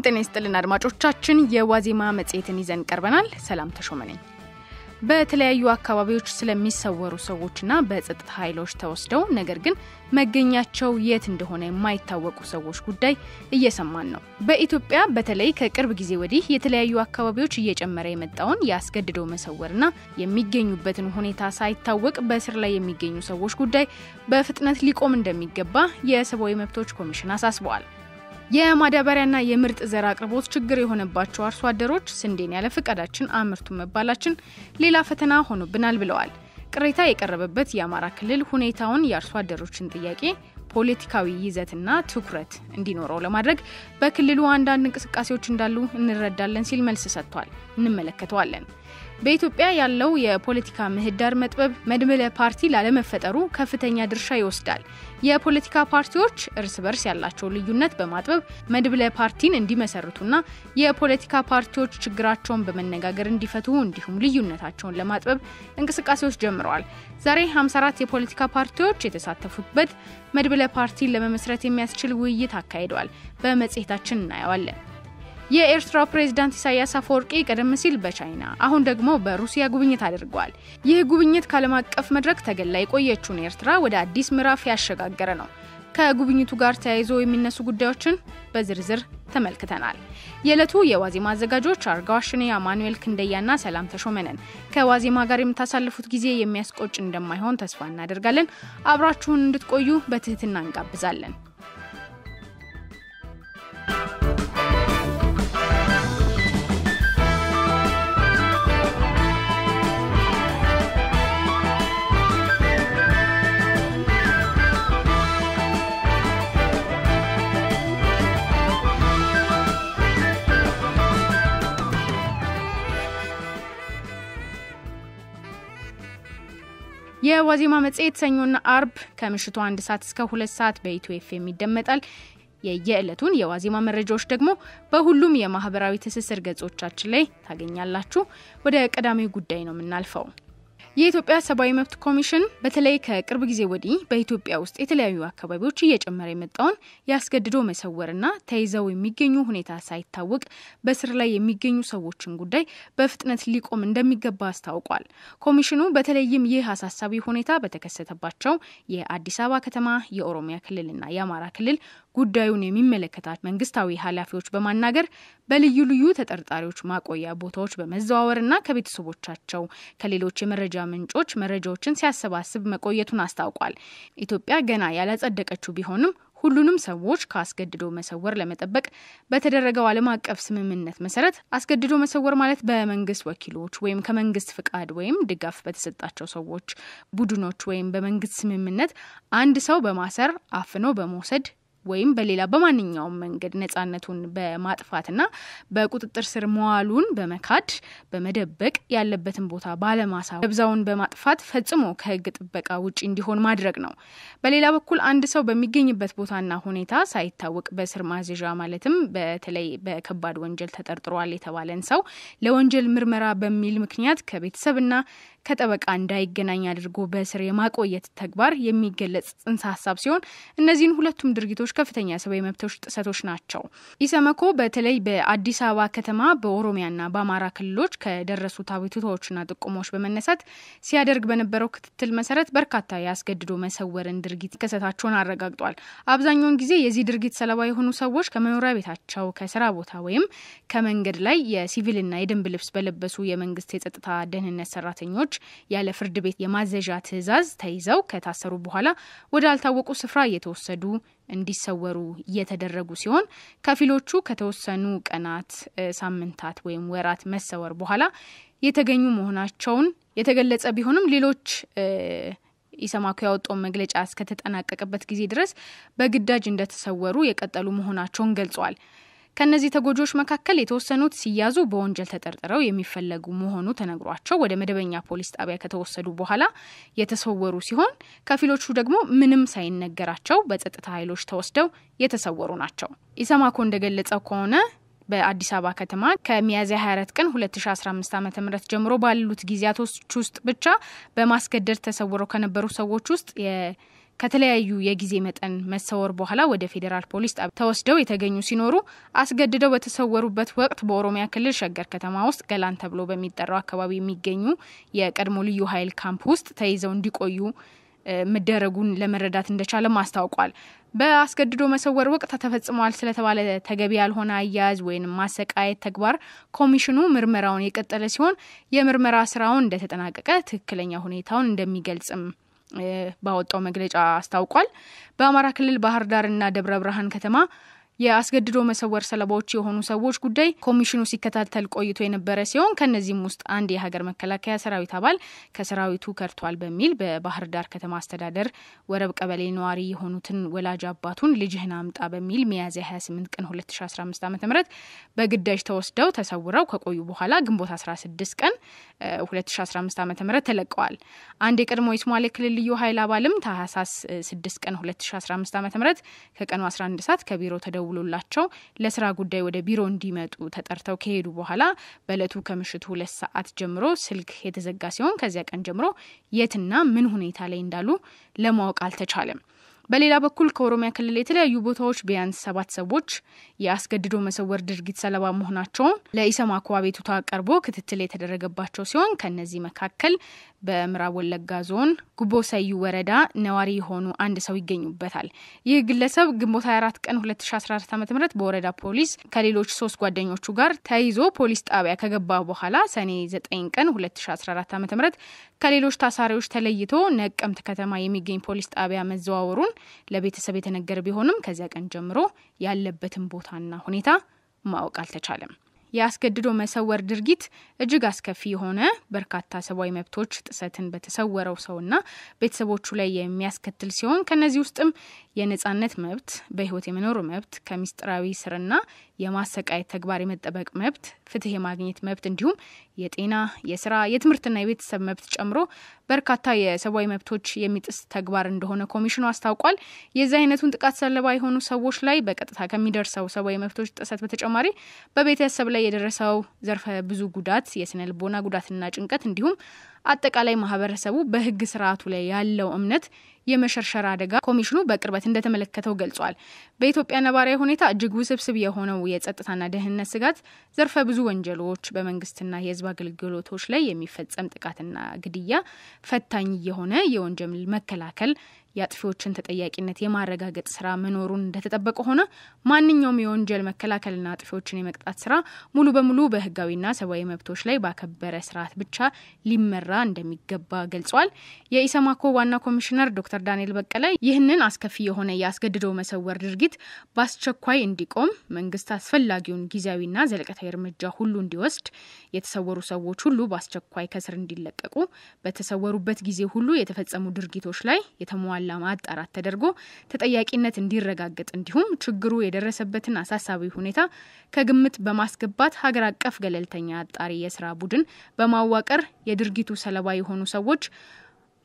ሰላም ጤና ይስጥልን አድማጮቻችን፣ የዋዜማ መጽሔትን ይዘን ቀርበናል። ሰላም ተሾመ ነኝ። በተለያዩ አካባቢዎች ስለሚሰወሩ ሰዎችና በጸጥታ ኃይሎች ተወስደው ነገር ግን መገኛቸው የት እንደሆነ የማይታወቁ ሰዎች ጉዳይ እየሰማን ነው። በኢትዮጵያ በተለይ ከቅርብ ጊዜ ወዲህ የተለያዩ አካባቢዎች እየጨመረ የመጣውን የአስገድዶ መሰወርና የሚገኙበትን ሁኔታ ሳይታወቅ በእስር ላይ የሚገኙ ሰዎች ጉዳይ በፍጥነት ሊቆም እንደሚገባ የሰብአዊ መብቶች ኮሚሽን አሳስበዋል። የማዳበሪያና የምርጥ ዘር አቅርቦት ችግር የሆነባቸው አርሶ አደሮች ስንዴን ያለ ፍቃዳችን አምርቱ መባላችን ሌላ ፈተና ሆኖብናል ብለዋል። ቅሬታ የቀረበበት የአማራ ክልል ሁኔታውን የአርሶ አደሮችን ጥያቄ ፖለቲካዊ ይዘትና ትኩረት እንዲኖረው ለማድረግ በክልሉ አንዳንድ እንቅስቃሴዎች እንዳሉ እንረዳለን ሲል መልስ ሰጥቷል። እንመለከተዋለን። በኢትዮጵያ ያለው የፖለቲካ ምህዳር መጥበብ መድብለ ፓርቲ ላለመፈጠሩ ከፍተኛ ድርሻ ይወስዳል። የፖለቲካ ፓርቲዎች እርስ በርስ ያላቸው ልዩነት በማጥበብ መድብለ ፓርቲን እንዲመሰርቱና የፖለቲካ ፓርቲዎች ችግራቸውን በመነጋገር እንዲፈቱ እንዲሁም ልዩነታቸውን ለማጥበብ እንቅስቃሴዎች ጀምረዋል። ዛሬ 54 የፖለቲካ ፓርቲዎች የተሳተፉበት መድብለ ፓርቲን ለመመስረት የሚያስችል ውይይት አካሂደዋል። በመጽሔታችን እናየዋለን። የኤርትራው ፕሬዝዳንት ኢሳያስ አፈወርቂ ቀደም ሲል በቻይና አሁን ደግሞ በሩሲያ ጉብኝት አድርገዋል። ይህ ጉብኝት ከዓለም አቀፍ መድረክ ተገላ የቆየችውን ኤርትራ ወደ አዲስ ምዕራፍ ያሸጋገረ ነው። ከጉብኝቱ ጋር ተያይዞ የሚነሱ ጉዳዮችን በዝርዝር ተመልክተናል። የዕለቱ የዋዜማ አዘጋጆች አርጋው አሽኔ፣ አማኑኤል ክንደያና ሰላም ተሾመነን። ከዋዜማ ጋር የምታሳልፉት ጊዜ የሚያስቆጭ እንደማይሆን ተስፋ እናደርጋለን። አብራችሁን እንድትቆዩ በትህትና እንጋብዛለን። የዋዜማ መጽሔት ሰኞና አርብ ከምሽቱ አንድ ሰዓት እስከ ሁለት ሰዓት በኢትዮ ኤፍኤም ይደመጣል። የየዕለቱን የዋዜማ መረጃዎች ደግሞ በሁሉም የማህበራዊ ትስስር ገጾቻችን ላይ ታገኛላችሁ። ወደ ቀዳሚው ጉዳይ ነው የምናልፈው። የኢትዮጵያ ሰብአዊ መብት ኮሚሽን በተለይ ከቅርብ ጊዜ ወዲህ በኢትዮጵያ ውስጥ የተለያዩ አካባቢዎች እየጨመረ የመጣውን ያስገድዶ መሰወርና ተይዘው የሚገኙ ሁኔታ ሳይታወቅ በስር ላይ የሚገኙ ሰዎችን ጉዳይ በፍጥነት ሊቆም እንደሚገባ አስታውቋል። ኮሚሽኑ በተለይም ይህ አሳሳቢ ሁኔታ በተከሰተባቸው የአዲስ አበባ ከተማ፣ የኦሮሚያ ክልልና የአማራ ክልል ጉዳዩን የሚመለከታቸው መንግስታዊ ኃላፊዎች በማናገር በልዩ ልዩ ተጠርጣሪዎች ማቆያ ቦታዎች በመዘዋወርና ከቤተሰቦቻቸው ከሌሎች የመረጃ ምንጮች መረጃዎችን ሲያሰባስብ መቆየቱን አስታውቋል። ኢትዮጵያ ገና ያላጸደቀችው ቢሆንም ሁሉንም ሰዎች ከአስገድዶ መሰወር ለመጠበቅ በተደረገው ዓለም አቀፍ ስምምነት መሰረት አስገድዶ መሰወር ማለት በመንግስት ወኪሎች ወይም ከመንግስት ፍቃድ ወይም ድጋፍ በተሰጣቸው ሰዎች፣ ቡድኖች ወይም በመንግስት ስምምነት አንድ ሰው በማሰር አፍኖ በመውሰድ ወይም በሌላ በማንኛውም መንገድ ነጻነቱን በማጥፋትና በቁጥጥር ስር መዋሉን በመካድ በመደበቅ ያለበትን ቦታ ባለማሳወቅ ደብዛውን በማጥፋት ፈጽሞ ከህግ ጥበቃ ውጭ እንዲሆን ማድረግ ነው። በሌላ በኩል አንድ ሰው በሚገኝበት ቦታና ሁኔታ ሳይታወቅ በስር ማዘዣ ማለትም በተለይ በከባድ ወንጀል ተጠርጥሯል የተባለን ሰው ለወንጀል ምርመራ በሚል ምክንያት ከቤተሰብና ከጠበቃ እንዳይገናኝ አድርጎ በእስር የማቆየት ተግባር የሚገለጽ ጽንሰ ሀሳብ ሲሆን እነዚህን ሁለቱም ድርጊቶች ከፍተኛ የሰብአዊ መብቶች ጥሰቶች ናቸው። ኢሰመኮ በተለይ በአዲስ አበባ ከተማ በኦሮሚያና በአማራ ክልሎች ከደረሱት አቤቱታዎችና ጥቁሞች በመነሳት ሲያደርግ በነበረው ክትትል መሰረት በርካታ ያስገድዶ መሰወርን ድርጊት ከሰታቸውን አረጋግጧል። አብዛኛውን ጊዜ የዚህ ድርጊት ሰለባ የሆኑ ሰዎች ከመኖሪያ ቤታቸው፣ ከስራ ቦታ ወይም ከመንገድ ላይ የሲቪልና የደንብ ልብስ በለበሱ የመንግስት የጸጥታ ደህንነት ሰራተኞች ሰዎች ያለ ፍርድ ቤት የማዘዣ ትዕዛዝ ተይዘው ከታሰሩ በኋላ ወደ አልታወቁ ስፍራ እየተወሰዱ እንዲሰወሩ እየተደረጉ ሲሆን ከፊሎቹ ከተወሰኑ ቀናት፣ ሳምንታት ወይም ወራት መሰወር በኋላ የተገኙ መሆናቸውን የተገለጸ ቢሆንም ሌሎች ኢሰማኮ ያወጣውን መግለጫ እስከተጠናቀቀበት ጊዜ ድረስ በግዳጅ እንደተሰወሩ የቀጠሉ መሆናቸውን ገልጿል። ከእነዚህ ተጎጂዎች መካከል የተወሰኑት ሲያዙ በወንጀል ተጠርጥረው የሚፈለጉ መሆኑ ተነግሯቸው ወደ መደበኛ ፖሊስ ጣቢያ ከተወሰዱ በኋላ የተሰወሩ ሲሆን ከፊሎቹ ደግሞ ምንም ሳይነገራቸው በጸጥታ ኃይሎች ተወስደው የተሰወሩ ናቸው። ኢሰማኮ እንደገለጸው ከሆነ በአዲስ አበባ ከተማ ከሚያዝያ 24 ቀን 2015 ዓ ም ጀምሮ ባሉት ጊዜያቶች ውስጥ ብቻ በማስገደድ ተሰውረው ከነበሩ ሰዎች ውስጥ ከተለያዩ የጊዜ መጠን መሰወር በኋላ ወደ ፌዴራል ፖሊስ ጣቢያ ተወስደው የተገኙ ሲኖሩ አስገድደው በተሰወሩበት ወቅት በኦሮሚያ ክልል ሸገር ከተማ ውስጥ ገላን ተብሎ በሚጠራው አካባቢ የሚገኙ የቀድሞ ልዩ ኃይል ካምፕ ውስጥ ተይዘው እንዲቆዩ መደረጉን ለመረዳት እንደቻለም አስታውቋል። በአስገድዶ መሰወር ወቅት ተፈጽመዋል ስለተባለ ተገቢ ያልሆነ አያያዝ ወይም ማሰቃየት ተግባር ኮሚሽኑ ምርመራውን የቀጠለ ሲሆን የምርመራ ስራውን እንደተጠናቀቀ ትክክለኛ ሁኔታውን እንደሚገልጽም ባወጣው መግለጫ አስታውቋል። በአማራ ክልል ባህር ዳርና ደብረ ብርሃን ከተማ የአስገድዶ መሰወር ሰለባዎች የሆኑ ሰዎች ጉዳይ ኮሚሽኑ ሲከታተል ቆይቶ የነበረ ሲሆን ከእነዚህም ውስጥ አንድ የሀገር መከላከያ ሰራዊት አባል ከሰራዊቱ ከርቷል በሚል በባህር ዳር ከተማ አስተዳደር ወረብ ቀበሌ ነዋሪ የሆኑትን ወላጅ አባቱን ልጅህን አምጣ በሚል ሚያዝያ 28 ቀን 2015 ዓ ም በግዳጅ ተወስደው ተሰውረው ከቆዩ በኋላ ግንቦት 16 ቀን 2015 ዓ ም ተለቀዋል። አንድ የቀድሞ የሶማሌ ክልል ልዩ ኃይል አባልም ታህሳስ 6 ቀን 2015 ዓ ም ከቀኑ 11 ሰዓት ከቢሮ ተደው ተብሎላቸው ለስራ ጉዳይ ወደ ቢሮ እንዲመጡ ተጠርተው ከሄዱ በኋላ በእለቱ ከምሽቱ ሁለት ሰዓት ጀምሮ ስልክ የተዘጋ ሲሆን ከዚያ ቀን ጀምሮ የትና ምን ሁኔታ ላይ እንዳሉ ለማወቅ አልተቻለም። በሌላ በኩል ከኦሮሚያ ክልል የተለያዩ ቦታዎች ቢያንስ ሰባት ሰዎች የአስገድዶ መሰወር ድርጊት ሰለባ መሆናቸውን ለኢሰማኮ አቤቱታ ቀርቦ ክትትል የተደረገባቸው ሲሆን ከእነዚህ መካከል በምዕራብ ወለጋ ዞን ጉቦ ሰዩ ወረዳ ነዋሪ የሆኑ አንድ ሰው ይገኙበታል። ይህ ግለሰብ ግንቦት 24 ቀን 2014 ዓ ም በወረዳ ፖሊስ ከሌሎች ሶስት ጓደኞቹ ጋር ተይዞ ፖሊስ ጣቢያ ከገባ በኋላ ሰኔ 9 ቀን 2014 ዓ ም ከሌሎች ታሳሪዎች ተለይቶ ነቀምት ከተማ የሚገኝ ፖሊስ ጣቢያ መዘዋወሩን ለቤተሰብ የተነገረ ቢሆንም ከዚያ ቀን ጀምሮ ያለበትን ቦታና ሁኔታ ማወቅ አልተቻለም። የአስገድዶ መሰወር ድርጊት እጅግ አስከፊ የሆነ በርካታ ሰብአዊ መብቶች ጥሰትን በተሰወረው ሰውና ቤተሰቦቹ ላይ የሚያስከትል ሲሆን ከነዚህ ውስጥም የነጻነት መብት፣ በህይወት የመኖር መብት፣ ከሚስጥራዊ ስርና የማሰቃየት ተግባር የመጠበቅ መብት፣ ፍትህ የማግኘት መብት እንዲሁም የጤና፣ የስራ፣ የትምህርትና የቤተሰብ መብት ጨምሮ በርካታ የሰብአዊ መብቶች የሚጥስ ተግባር እንደሆነ ኮሚሽኑ አስታውቋል። የዚህ አይነቱን ጥቃት ሰለባ የሆኑ ሰዎች ላይ በቀጥታ ከሚደርሰው ሰብአዊ መብቶች ጥሰት በተጨማሪ በቤተሰብ ላይ የደረሰው ዘርፈ ብዙ ጉዳት፣ የስነ ልቦና ጉዳትና ጭንቀት እንዲሁም አጠቃላይ ማህበረሰቡ በህግ ስርዓቱ ላይ ያለው እምነት የመሸርሸር አደጋ ኮሚሽኑ በቅርበት እንደተመለከተው ገልጿል። በኢትዮጵያ ነባራዊ ሁኔታ እጅግ ውስብስብ የሆነው የጸጥታና ደህንነት ስጋት ዘርፈ ብዙ ወንጀሎች፣ በመንግስትና የህዝብ አገልግሎቶች ላይ የሚፈጸም ጥቃትና ግድያ ፈታኝ የሆነ የወንጀል መከላከል የአጥፊዎችን ተጠያቂነት የማረጋገጥ ስራ መኖሩን እንደተጠበቀ ሆነ ማንኛውም የወንጀል መከላከልና አጥፊዎችን የመቅጣት ስራ ሙሉ በሙሉ በህጋዊና ሰብአዊ መብቶች ላይ ባከበረ ስርዓት ብቻ ሊመራ እንደሚገባ ገልጿል። የኢሰማኮ ዋና ኮሚሽነር ዶክተር ዳንኤል በቀለ ይህንን አስከፊ የሆነ የአስገድዶ መሰወር ድርጊት በአስቸኳይ እንዲቆም መንግስት አስፈላጊውን ጊዜያዊና ዘለቀታዊ እርምጃ ሁሉ እንዲወስድ፣ የተሰወሩ ሰዎች ሁሉ በአስቸኳይ ከስር እንዲለቀቁ፣ በተሰወሩበት ጊዜ ሁሉ የተፈጸሙ ድርጊቶች ላይ የተሟ የተሟላ ማጣራት ተደርጎ ተጠያቂነት እንዲረጋገጥ እንዲሁም ችግሩ የደረሰበትን አሳሳቢ ሁኔታ ከግምት በማስገባት ሀገር አቀፍ ገለልተኛ አጣሪ የስራ ቡድን በማዋቀር የድርጊቱ ሰለባ የሆኑ ሰዎች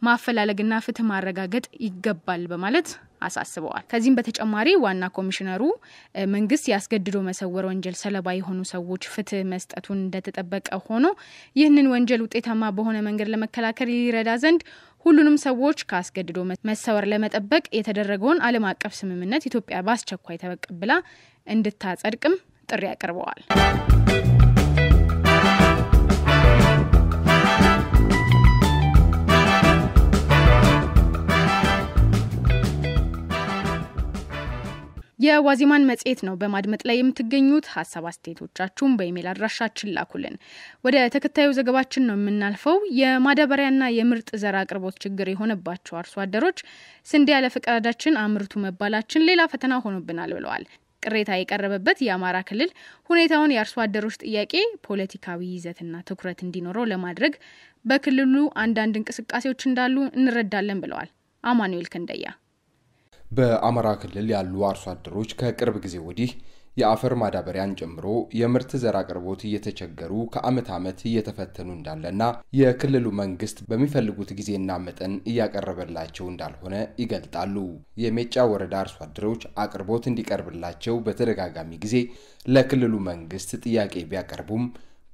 ማፈላለግና ፍትህ ማረጋገጥ ይገባል በማለት አሳስበዋል። ከዚህም በተጨማሪ ዋና ኮሚሽነሩ መንግስት ያስገድዶ መሰወር ወንጀል ሰለባ የሆኑ ሰዎች ፍትህ መስጠቱን እንደተጠበቀ ሆኖ ይህንን ወንጀል ውጤታማ በሆነ መንገድ ለመከላከል ይረዳ ዘንድ ሁሉንም ሰዎች ከአስገድዶ መሰወር ለመጠበቅ የተደረገውን ዓለም አቀፍ ስምምነት ኢትዮጵያ በአስቸኳይ ተበቅብላ እንድታጸድቅም ጥሪ አቅርበዋል። የዋዜማን መጽሔት ነው በማድመጥ ላይ የምትገኙት። ሀሳብ አስተያየቶቻችሁን በኢሜይል አድራሻችን ላኩልን። ወደ ተከታዩ ዘገባችን ነው የምናልፈው። የማዳበሪያና የምርጥ ዘር አቅርቦት ችግር የሆነባቸው አርሶ አደሮች ስንዴ ያለ ፈቃዳችን አምርቱ መባላችን ሌላ ፈተና ሆኖብናል ብለዋል። ቅሬታ የቀረበበት የአማራ ክልል ሁኔታውን የአርሶ አደሮች ጥያቄ ፖለቲካዊ ይዘትና ትኩረት እንዲኖረው ለማድረግ በክልሉ አንዳንድ እንቅስቃሴዎች እንዳሉ እንረዳለን ብለዋል። አማኑኤል ክንደያ በአማራ ክልል ያሉ አርሶ አደሮች ከቅርብ ጊዜ ወዲህ የአፈር ማዳበሪያን ጨምሮ የምርት ዘር አቅርቦት እየተቸገሩ ከዓመት ዓመት እየተፈተኑ እንዳለና የክልሉ መንግስት በሚፈልጉት ጊዜና መጠን እያቀረበላቸው እንዳልሆነ ይገልጣሉ። የሜጫ ወረዳ አርሶ አደሮች አቅርቦት እንዲቀርብላቸው በተደጋጋሚ ጊዜ ለክልሉ መንግስት ጥያቄ ቢያቀርቡም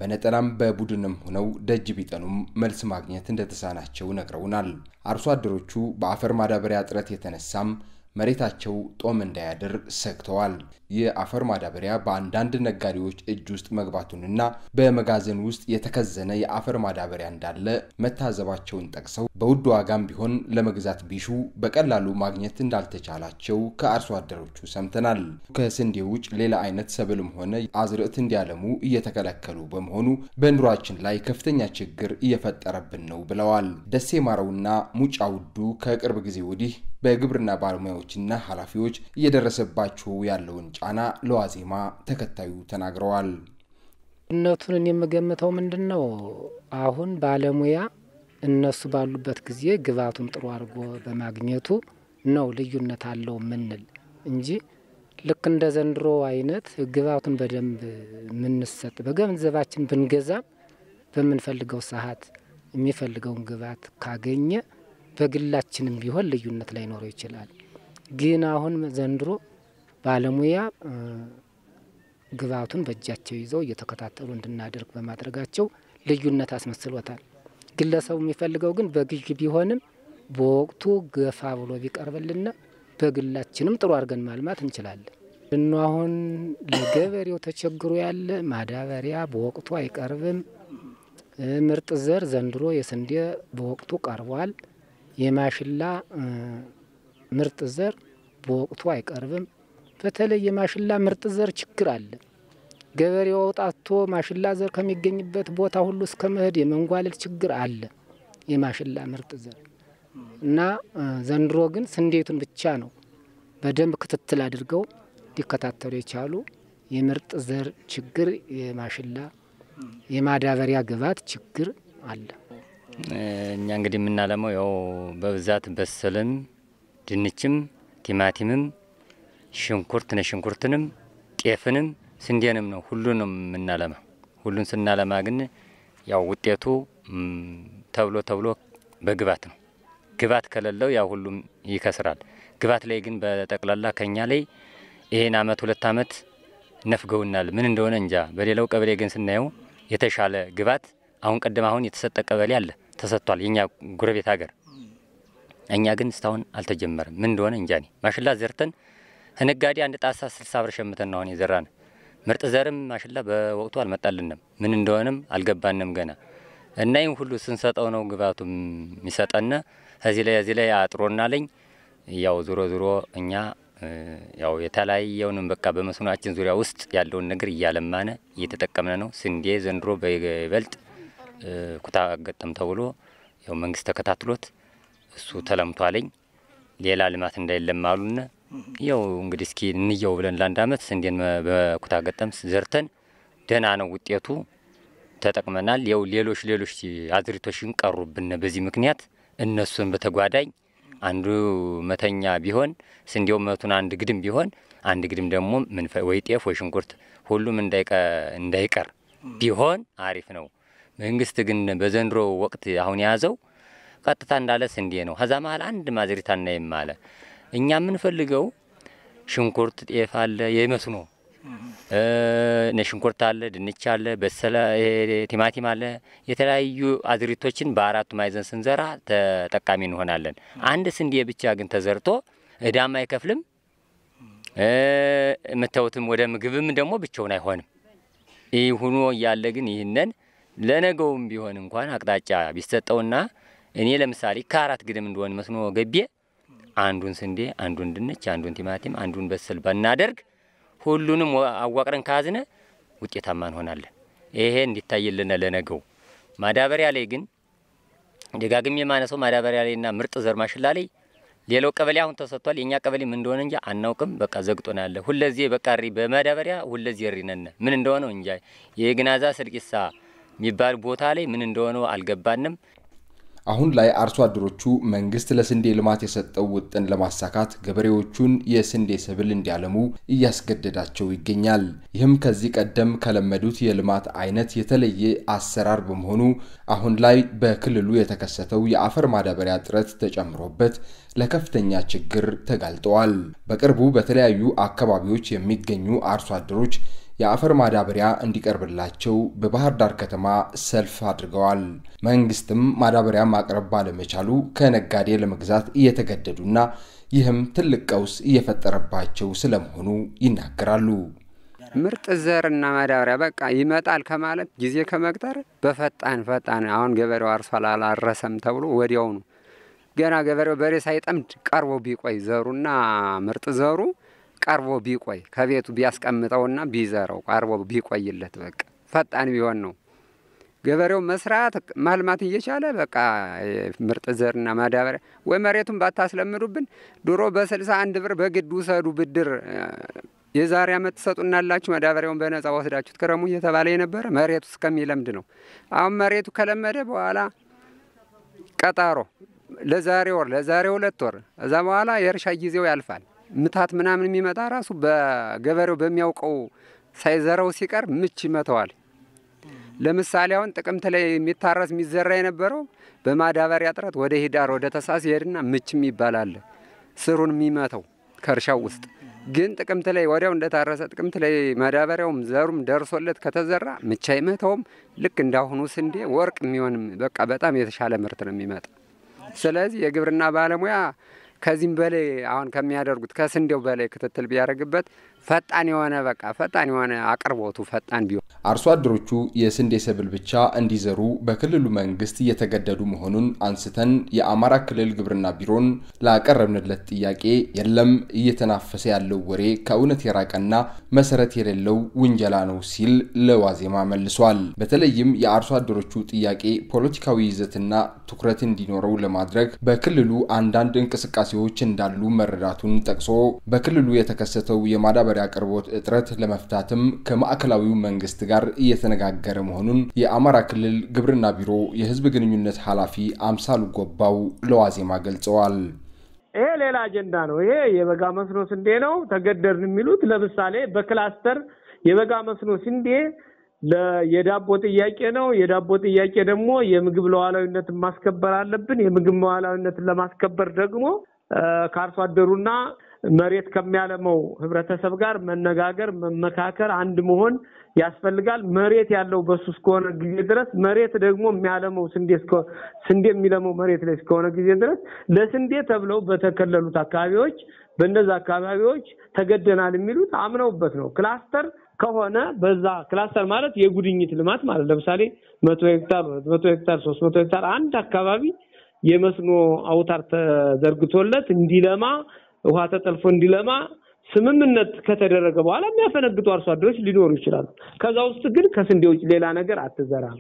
በነጠላም በቡድንም ሆነው ደጅ ቢጠኑም መልስ ማግኘት እንደተሳናቸው ነግረውናል። አርሶ አደሮቹ በአፈር ማዳበሪያ እጥረት የተነሳም መሬታቸው ጦም እንዳያድር ሰግተዋል። የአፈር ማዳበሪያ በአንዳንድ ነጋዴዎች እጅ ውስጥ መግባቱንና በመጋዘን ውስጥ የተከዘነ የአፈር ማዳበሪያ እንዳለ መታዘባቸውን ጠቅሰው በውድ ዋጋም ቢሆን ለመግዛት ቢሹ በቀላሉ ማግኘት እንዳልተቻላቸው ከአርሶ አደሮቹ ሰምተናል። ከስንዴ ውጭ ሌላ አይነት ሰብልም ሆነ አዝርዕት እንዲያለሙ እየተከለከሉ በመሆኑ በኑሯችን ላይ ከፍተኛ ችግር እየፈጠረብን ነው ብለዋል። ደሴ ማረውና ሙጫ ውዱ ከቅርብ ጊዜ ወዲህ በግብርና ባለሙያ ባለስልጣኖችና ኃላፊዎች እየደረሰባቸው ያለውን ጫና ለዋዜማ ተከታዩ ተናግረዋል። እነቱን የምገምተው ምንድን ነው አሁን ባለሙያ እነሱ ባሉበት ጊዜ ግብዓቱን ጥሩ አድርጎ በማግኘቱ ነው ልዩነት አለው ምንል እንጂ ልክ እንደ ዘንድሮ አይነት ግብአቱን በደንብ ምንሰጥ በገንዘባችን ብንገዛም በምንፈልገው ሰዓት የሚፈልገውን ግብዓት ካገኘ በግላችንም ቢሆን ልዩነት ላይኖረው ይችላል። ግን አሁን ዘንድሮ ባለሙያ ግብአቱን በእጃቸው ይዘው እየተከታተሉ እንድናደርግ በማድረጋቸው ልዩነት አስመስሎታል። ግለሰቡ የሚፈልገው ግን በግዥ ቢሆንም በወቅቱ ገፋ ብሎ ቢቀርብልና በግላችንም ጥሩ አድርገን ማልማት እንችላለን። እኖ አሁን ለገበሬው ተቸግሮ ያለ ማዳበሪያ በወቅቱ አይቀርብም። ምርጥ ዘር ዘንድሮ የስንዴ በወቅቱ ቀርቧል። የማሽላ ምርጥ ዘር በወቅቱ አይቀርብም። በተለይ የማሽላ ምርጥ ዘር ችግር አለ። ገበሬው አውጣቶ ማሽላ ዘር ከሚገኝበት ቦታ ሁሉ እስከ መሄድ የመንጓለል ችግር አለ። የማሽላ ምርጥ ዘር እና ዘንድሮ ግን ስንዴቱን ብቻ ነው በደንብ ክትትል አድርገው ሊከታተሉ የቻሉ የምርጥ ዘር ችግር፣ የማሽላ የማዳበሪያ ግብዓት ችግር አለ። እኛ እንግዲህ የምናለመው ያው በብዛት በሰልም ድንችም፣ ቲማቲምም፣ ሽንኩርት ነ ሽንኩርትንም፣ ጤፍንም፣ ስንዴንም ነው ሁሉንም የምናለማ። ሁሉን ስናለማ ግን ያው ውጤቱ ተብሎ ተብሎ በግባት ነው። ግባት ከሌለው ያው ሁሉም ይከስራል። ግባት ላይ ግን በጠቅላላ ከኛ ላይ ይህን አመት ሁለት አመት ነፍገውናል። ምን እንደሆነ እንጃ። በሌላው ቀበሌ ግን ስናየው የተሻለ ግባት አሁን ቀደም አሁን የተሰጠ ቀበሌ አለ ተሰጥቷል። የኛ ጉረቤት ሀገር እኛ ግን እስታሁን አልተጀመረም። ምን እንደሆነ እንጃ። ማሽላ ዘርተን ነጋዴ አንድ ጣሳ ስልሳ ብር ሸምተን ነው የዘራን። ምርጥ ዘርም ማሽላ በወቅቱ አልመጣልንም። ምን እንደሆነም አልገባንም ገና እና ይህም ሁሉ ስንሰጠው ነው ግባቱ የሚሰጠን። እዚህ ላይ እዚህ ላይ አጥሮና ለኝ ያው ዞሮ ዞሮ እኛ ያው የተለያየውንም በቃ በመስኖችን ዙሪያ ውስጥ ያለውን ነገር እያለማነ እየተጠቀምነ ነው። ስንዴ ዘንድሮ በይበልጥ ኩታ ገጠም ተብሎ ያው መንግስት ተከታትሎት እሱ ተለምቷለኝ ሌላ ልማት እንዳይለም አሉና ያው እንግዲህ እስኪ እንየው ብለን ለአንድ አመት ስንዴን በኩታ ገጠም ዘርተን ደህና ነው ውጤቱ ተጠቅመናል። ያው ሌሎች ሌሎች አዝሪቶችን ቀሩብን። በዚህ ምክንያት እነሱን በተጓዳኝ አንዱ መተኛ ቢሆን ስንዴው መቱን አንድ ግድም ቢሆን አንድ ግድም ደግሞ ወይ ጤፍ ወይ ሽንኩርት ሁሉም እንዳይቀር ቢሆን አሪፍ ነው። መንግስት ግን በዘንድሮ ወቅት አሁን የያዘው ቀጥታ እንዳለ ስንዴ ነው። ከዛ መሀል አንድ ማዝሪት አናይም አለ። እኛ የምንፈልገው ሽንኩርት፣ ጤፍ አለ የመስኖ ሽንኩርት አለ፣ ድንች አለ፣ በሰለ ቲማቲም አለ። የተለያዩ አዝሪቶችን በአራቱ ማዕዘን ስንዘራ ተጠቃሚ እንሆናለን። አንድ ስንዴ ብቻ ግን ተዘርቶ እዳም አይከፍልም። የምታዩትም ወደ ምግብም ደግሞ ብቻውን አይሆንም። ይህ ሁኖ እያለ ግን ይህንን ለነገውም ቢሆን እንኳን አቅጣጫ ቢሰጠውና እኔ ለምሳሌ ከአራት ግድም እንደሆን መስኖ ገቤ አንዱን ስንዴ፣ አንዱን ድንች፣ አንዱን ቲማቲም፣ አንዱን በስል ባናደርግ ሁሉንም አዋቅረን ካዝነ ውጤታማ እንሆናለን። ይሄ እንዲታይልን ለነገው። ማዳበሪያ ላይ ግን ደጋግሜ የማነሰው ማዳበሪያ ላይና ምርጥ ዘር ማሽላ ላይ ሌላው ቀበሌ አሁን ተሰጥቷል። የእኛ ቀበሌ ምን እንደሆነ እንጂ አናውቅም። በቃ ዘግጦናል። ሁለዚ በቃ ሪ በማዳበሪያ ሁለዚህ ሪነን ምን እንደሆነው እንጃ። የግናዛ ስልቂሳ የሚባል ቦታ ላይ ምን እንደሆነው አልገባንም። አሁን ላይ አርሶ አደሮቹ መንግስት ለስንዴ ልማት የሰጠው ውጥን ለማሳካት ገበሬዎቹን የስንዴ ሰብል እንዲያለሙ እያስገደዳቸው ይገኛል። ይህም ከዚህ ቀደም ከለመዱት የልማት አይነት የተለየ አሰራር በመሆኑ አሁን ላይ በክልሉ የተከሰተው የአፈር ማዳበሪያ እጥረት ተጨምሮበት ለከፍተኛ ችግር ተጋልጠዋል። በቅርቡ በተለያዩ አካባቢዎች የሚገኙ አርሶ አደሮች የአፈር ማዳበሪያ እንዲቀርብላቸው በባህር ዳር ከተማ ሰልፍ አድርገዋል። መንግስትም ማዳበሪያ ማቅረብ ባለመቻሉ ከነጋዴ ለመግዛት እየተገደዱና ይህም ትልቅ ቀውስ እየፈጠረባቸው ስለመሆኑ ይናገራሉ። ምርጥ ዘርና ማዳበሪያ በቃ ይመጣል ከማለት ጊዜ ከመቅጠር በፈጣን ፈጣን አሁን ገበሬው አርሶ አላረሰም ተብሎ ወዲያውኑ ገና ገበሬው በሬ ሳይጠምድ ቀርቦ ቢቆይ ዘሩና ምርጥ ዘሩ ቀርቦ ቢቆይ ከቤቱ ቢያስቀምጠውና ቢዘረው ቀርቦ ቢቆይለት በቃ ፈጣን ቢሆን ነው። ገበሬው መስራት ማልማት እየቻለ በቃ ምርጥ ዘርና ማዳበሪያ ወይ መሬቱን ባታስለምዱብን። ድሮ በስልሳ አንድ ብር በግድ ውሰዱ ብድር የዛሬ ዓመት ትሰጡናላችሁ ማዳበሪያውን በነጻ ወስዳችሁ ትክረሙ እየተባለ የነበረ መሬቱ እስከሚለምድ ነው። አሁን መሬቱ ከለመደ በኋላ ቀጣሮ ለዛሬ ወር ለዛሬ ሁለት ወር እዛ በኋላ የእርሻ ጊዜው ያልፋል። ምታት ምናምን የሚመጣ ራሱ በገበሬው በሚያውቀው ሳይዘራው ሲቀር ምች ይመተዋል። ለምሳሌ አሁን ጥቅምት ላይ የሚታረስ የሚዘራ የነበረው በማዳበሪያ እጥረት ወደ ሂዳር ወደ ተሳስ ይሄድና ምችም ይባላል ስሩን የሚመተው ከእርሻው ውስጥ ግን ጥቅምት ላይ ወዲያው እንደታረሰ ጥቅምት ላይ ማዳበሪያውም ዘሩም ደርሶለት ከተዘራ ምቻ ይመተውም ልክ እንዳሁኑ ስንዴ ወርቅ የሚሆንም በቃ በጣም የተሻለ ምርት ነው የሚመጣ። ስለዚህ የግብርና ባለሙያ ከዚህም በላይ አሁን ከሚያደርጉት ከስንዴው በላይ ክትትል ቢያደርግበት ፈጣን የሆነ በቃ ፈጣን የሆነ አቅርቦቱ ፈጣን ቢሆን አርሶ አደሮቹ የስንዴ ሰብል ብቻ እንዲዘሩ በክልሉ መንግስት እየተገደዱ መሆኑን አንስተን የአማራ ክልል ግብርና ቢሮን ላቀረብንለት ጥያቄ የለም እየተናፈሰ ያለው ወሬ ከእውነት የራቀና መሰረት የሌለው ውንጀላ ነው ሲል ለዋዜማ መልሷል። በተለይም የአርሶ አደሮቹ ጥያቄ ፖለቲካዊ ይዘትና ትኩረት እንዲኖረው ለማድረግ በክልሉ አንዳንድ እንቅስቃሴዎች እንዳሉ መረዳቱን ጠቅሶ በክልሉ የተከሰተው የማዳበ የማዳበሪያ አቅርቦት እጥረት ለመፍታትም ከማዕከላዊው መንግስት ጋር እየተነጋገረ መሆኑን የአማራ ክልል ግብርና ቢሮ የህዝብ ግንኙነት ኃላፊ አምሳሉ ጎባው ለዋዜማ ገልጸዋል። ይሄ ሌላ አጀንዳ ነው። ይሄ የበጋ መስኖ ስንዴ ነው ተገደርን የሚሉት ለምሳሌ በክላስተር የበጋ መስኖ ስንዴ የዳቦ ጥያቄ ነው። የዳቦ ጥያቄ ደግሞ የምግብ ለዋላዊነት ማስከበር አለብን። የምግብ ለዋላዊነትን ለማስከበር ደግሞ ከአርሶ አደሩና መሬት ከሚያለመው ህብረተሰብ ጋር መነጋገር፣ መመካከር፣ አንድ መሆን ያስፈልጋል። መሬት ያለው በሱ እስከሆነ ጊዜ ድረስ መሬት ደግሞ የሚያለመው ስንዴ ስንዴ የሚለመው መሬት ላይ እስከሆነ ጊዜ ድረስ ለስንዴ ተብለው በተከለሉት አካባቢዎች በእነዛ አካባቢዎች ተገደናል የሚሉት አምነውበት ነው። ክላስተር ከሆነ በዛ ክላስተር ማለት የጉድኝት ልማት ማለት ለምሳሌ መቶ ሄክታር፣ ሁለት መቶ ሄክታር፣ ሶስት መቶ ሄክታር አንድ አካባቢ የመስኖ አውታር ተዘርግቶለት እንዲለማ ውሃ ተጠልፎ እንዲለማ ስምምነት ከተደረገ በኋላ የሚያፈነግጡ አርሶ አደሮች ሊኖሩ ይችላሉ። ከዛ ውስጥ ግን ከስንዴ ውጭ ሌላ ነገር አትዘራም።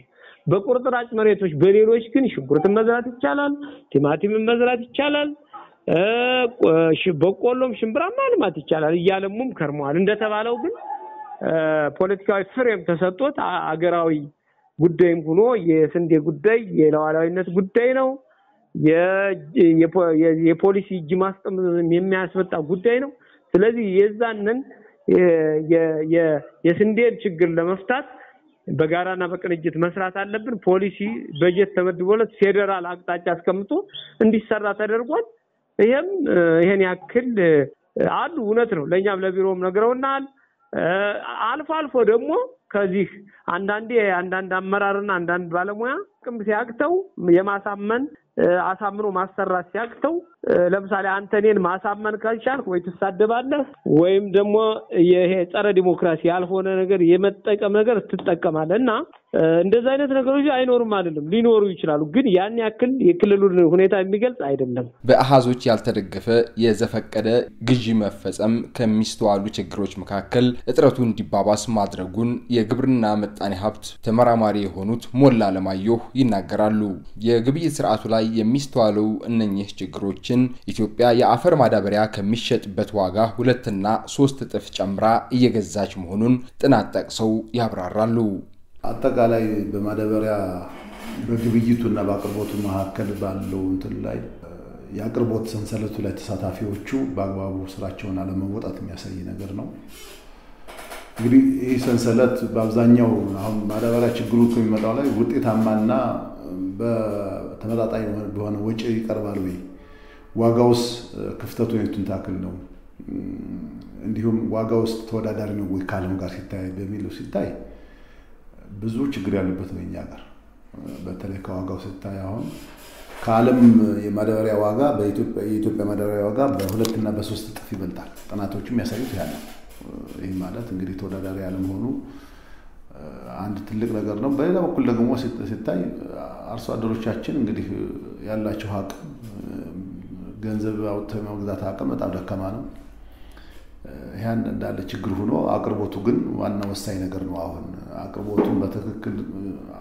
በቁርጥራጭ መሬቶች በሌሎች ግን ሽንኩርትን መዝራት ይቻላል፣ ቲማቲምን መዝራት ይቻላል፣ በቆሎም ሽምብራ ማልማት ይቻላል። እያለሙም ከርመዋል። እንደተባለው ግን ፖለቲካዊ ፍሬም ተሰጥቶት አገራዊ ጉዳይም ሆኖ የስንዴ ጉዳይ የለዋላዊነት ጉዳይ ነው። የፖሊሲ እጅ ማስቀመጥ የሚያስመጣ ጉዳይ ነው። ስለዚህ የዛንን የስንዴን ችግር ለመፍታት በጋራና በቅንጅት መስራት አለብን። ፖሊሲ በጀት ተመድቦለት ፌዴራል አቅጣጫ አስቀምጦ እንዲሰራ ተደርጓል። ይሄም ይሄን ያክል አሉ እውነት ነው። ለእኛም ለቢሮም ነግረውናል። አልፎ አልፎ ደግሞ ከዚህ አንዳንዴ አንዳንድ አመራርና አንዳንድ ባለሙያ ቅም ሲያቅተው የማሳመን አሳምኖ ማሰራት ሲያቅተው ለምሳሌ አንተ እኔን ማሳመን ካልቻልክ ወይ ትሳደባለህ ወይም ደግሞ ይሄ ጸረ ዲሞክራሲ ያልሆነ ነገር የመጠቀም ነገር ትጠቀማለህ እና እንደዚህ አይነት ነገሮች አይኖርም አይደለም፣ ሊኖሩ ይችላሉ። ግን ያን ያክል የክልሉን ሁኔታ የሚገልጽ አይደለም። በአሃዞች ያልተደገፈ የዘፈቀደ ግዢ መፈጸም ከሚስተዋሉ ችግሮች መካከል እጥረቱ እንዲባባስ ማድረጉን የግብርና ምጣኔ ሀብት ተመራማሪ የሆኑት ሞላ አለማየሁ ይናገራሉ። የግብይት ስርዓቱ ላይ የሚስተዋሉ እነኚህ ችግሮች ምርቶችን ኢትዮጵያ የአፈር ማዳበሪያ ከሚሸጥበት ዋጋ ሁለትና ሶስት እጥፍ ጨምራ እየገዛች መሆኑን ጥናት ጠቅሰው ያብራራሉ። አጠቃላይ በማዳበሪያ በግብይቱና በአቅርቦቱ መካከል ባለው እንትን ላይ የአቅርቦት ሰንሰለቱ ላይ ተሳታፊዎቹ በአግባቡ ስራቸውን አለመወጣት የሚያሳይ ነገር ነው። እንግዲህ ይህ ሰንሰለት በአብዛኛው አሁን ማዳበሪያ ችግሩ ከሚመጣው ላይ ውጤታማና በተመጣጣኝ በሆነ ወጪ ይቀርባል ወይ ዋጋውስ ክፍተቱ የቱን ታክል ነው? እንዲሁም ዋጋ ውስጥ ተወዳዳሪ ነው ወይ ከዓለም ጋር ሲታይ በሚለው ሲታይ ብዙ ችግር ያለበት ነው እኛ ጋር በተለይ ከዋጋው ሲታይ አሁን ከአለም የማዳበሪያ ዋጋ የኢትዮጵያ ማዳበሪያ ዋጋ በሁለትና በሶስት እጥፍ ይበልጣል። ጥናቶችም ያሳዩት ያለ። ይህ ማለት እንግዲህ ተወዳዳሪ ያለመሆኑ አንድ ትልቅ ነገር ነው። በሌላ በኩል ደግሞ ሲታይ አርሶ አደሮቻችን እንግዲህ ያላቸው አቅም ገንዘብ አውጥቶ የመግዛት አቅም በጣም ደካማ ነው። ያን እንዳለ ችግር ሆኖ አቅርቦቱ ግን ዋና ወሳኝ ነገር ነው። አሁን አቅርቦቱን በትክክል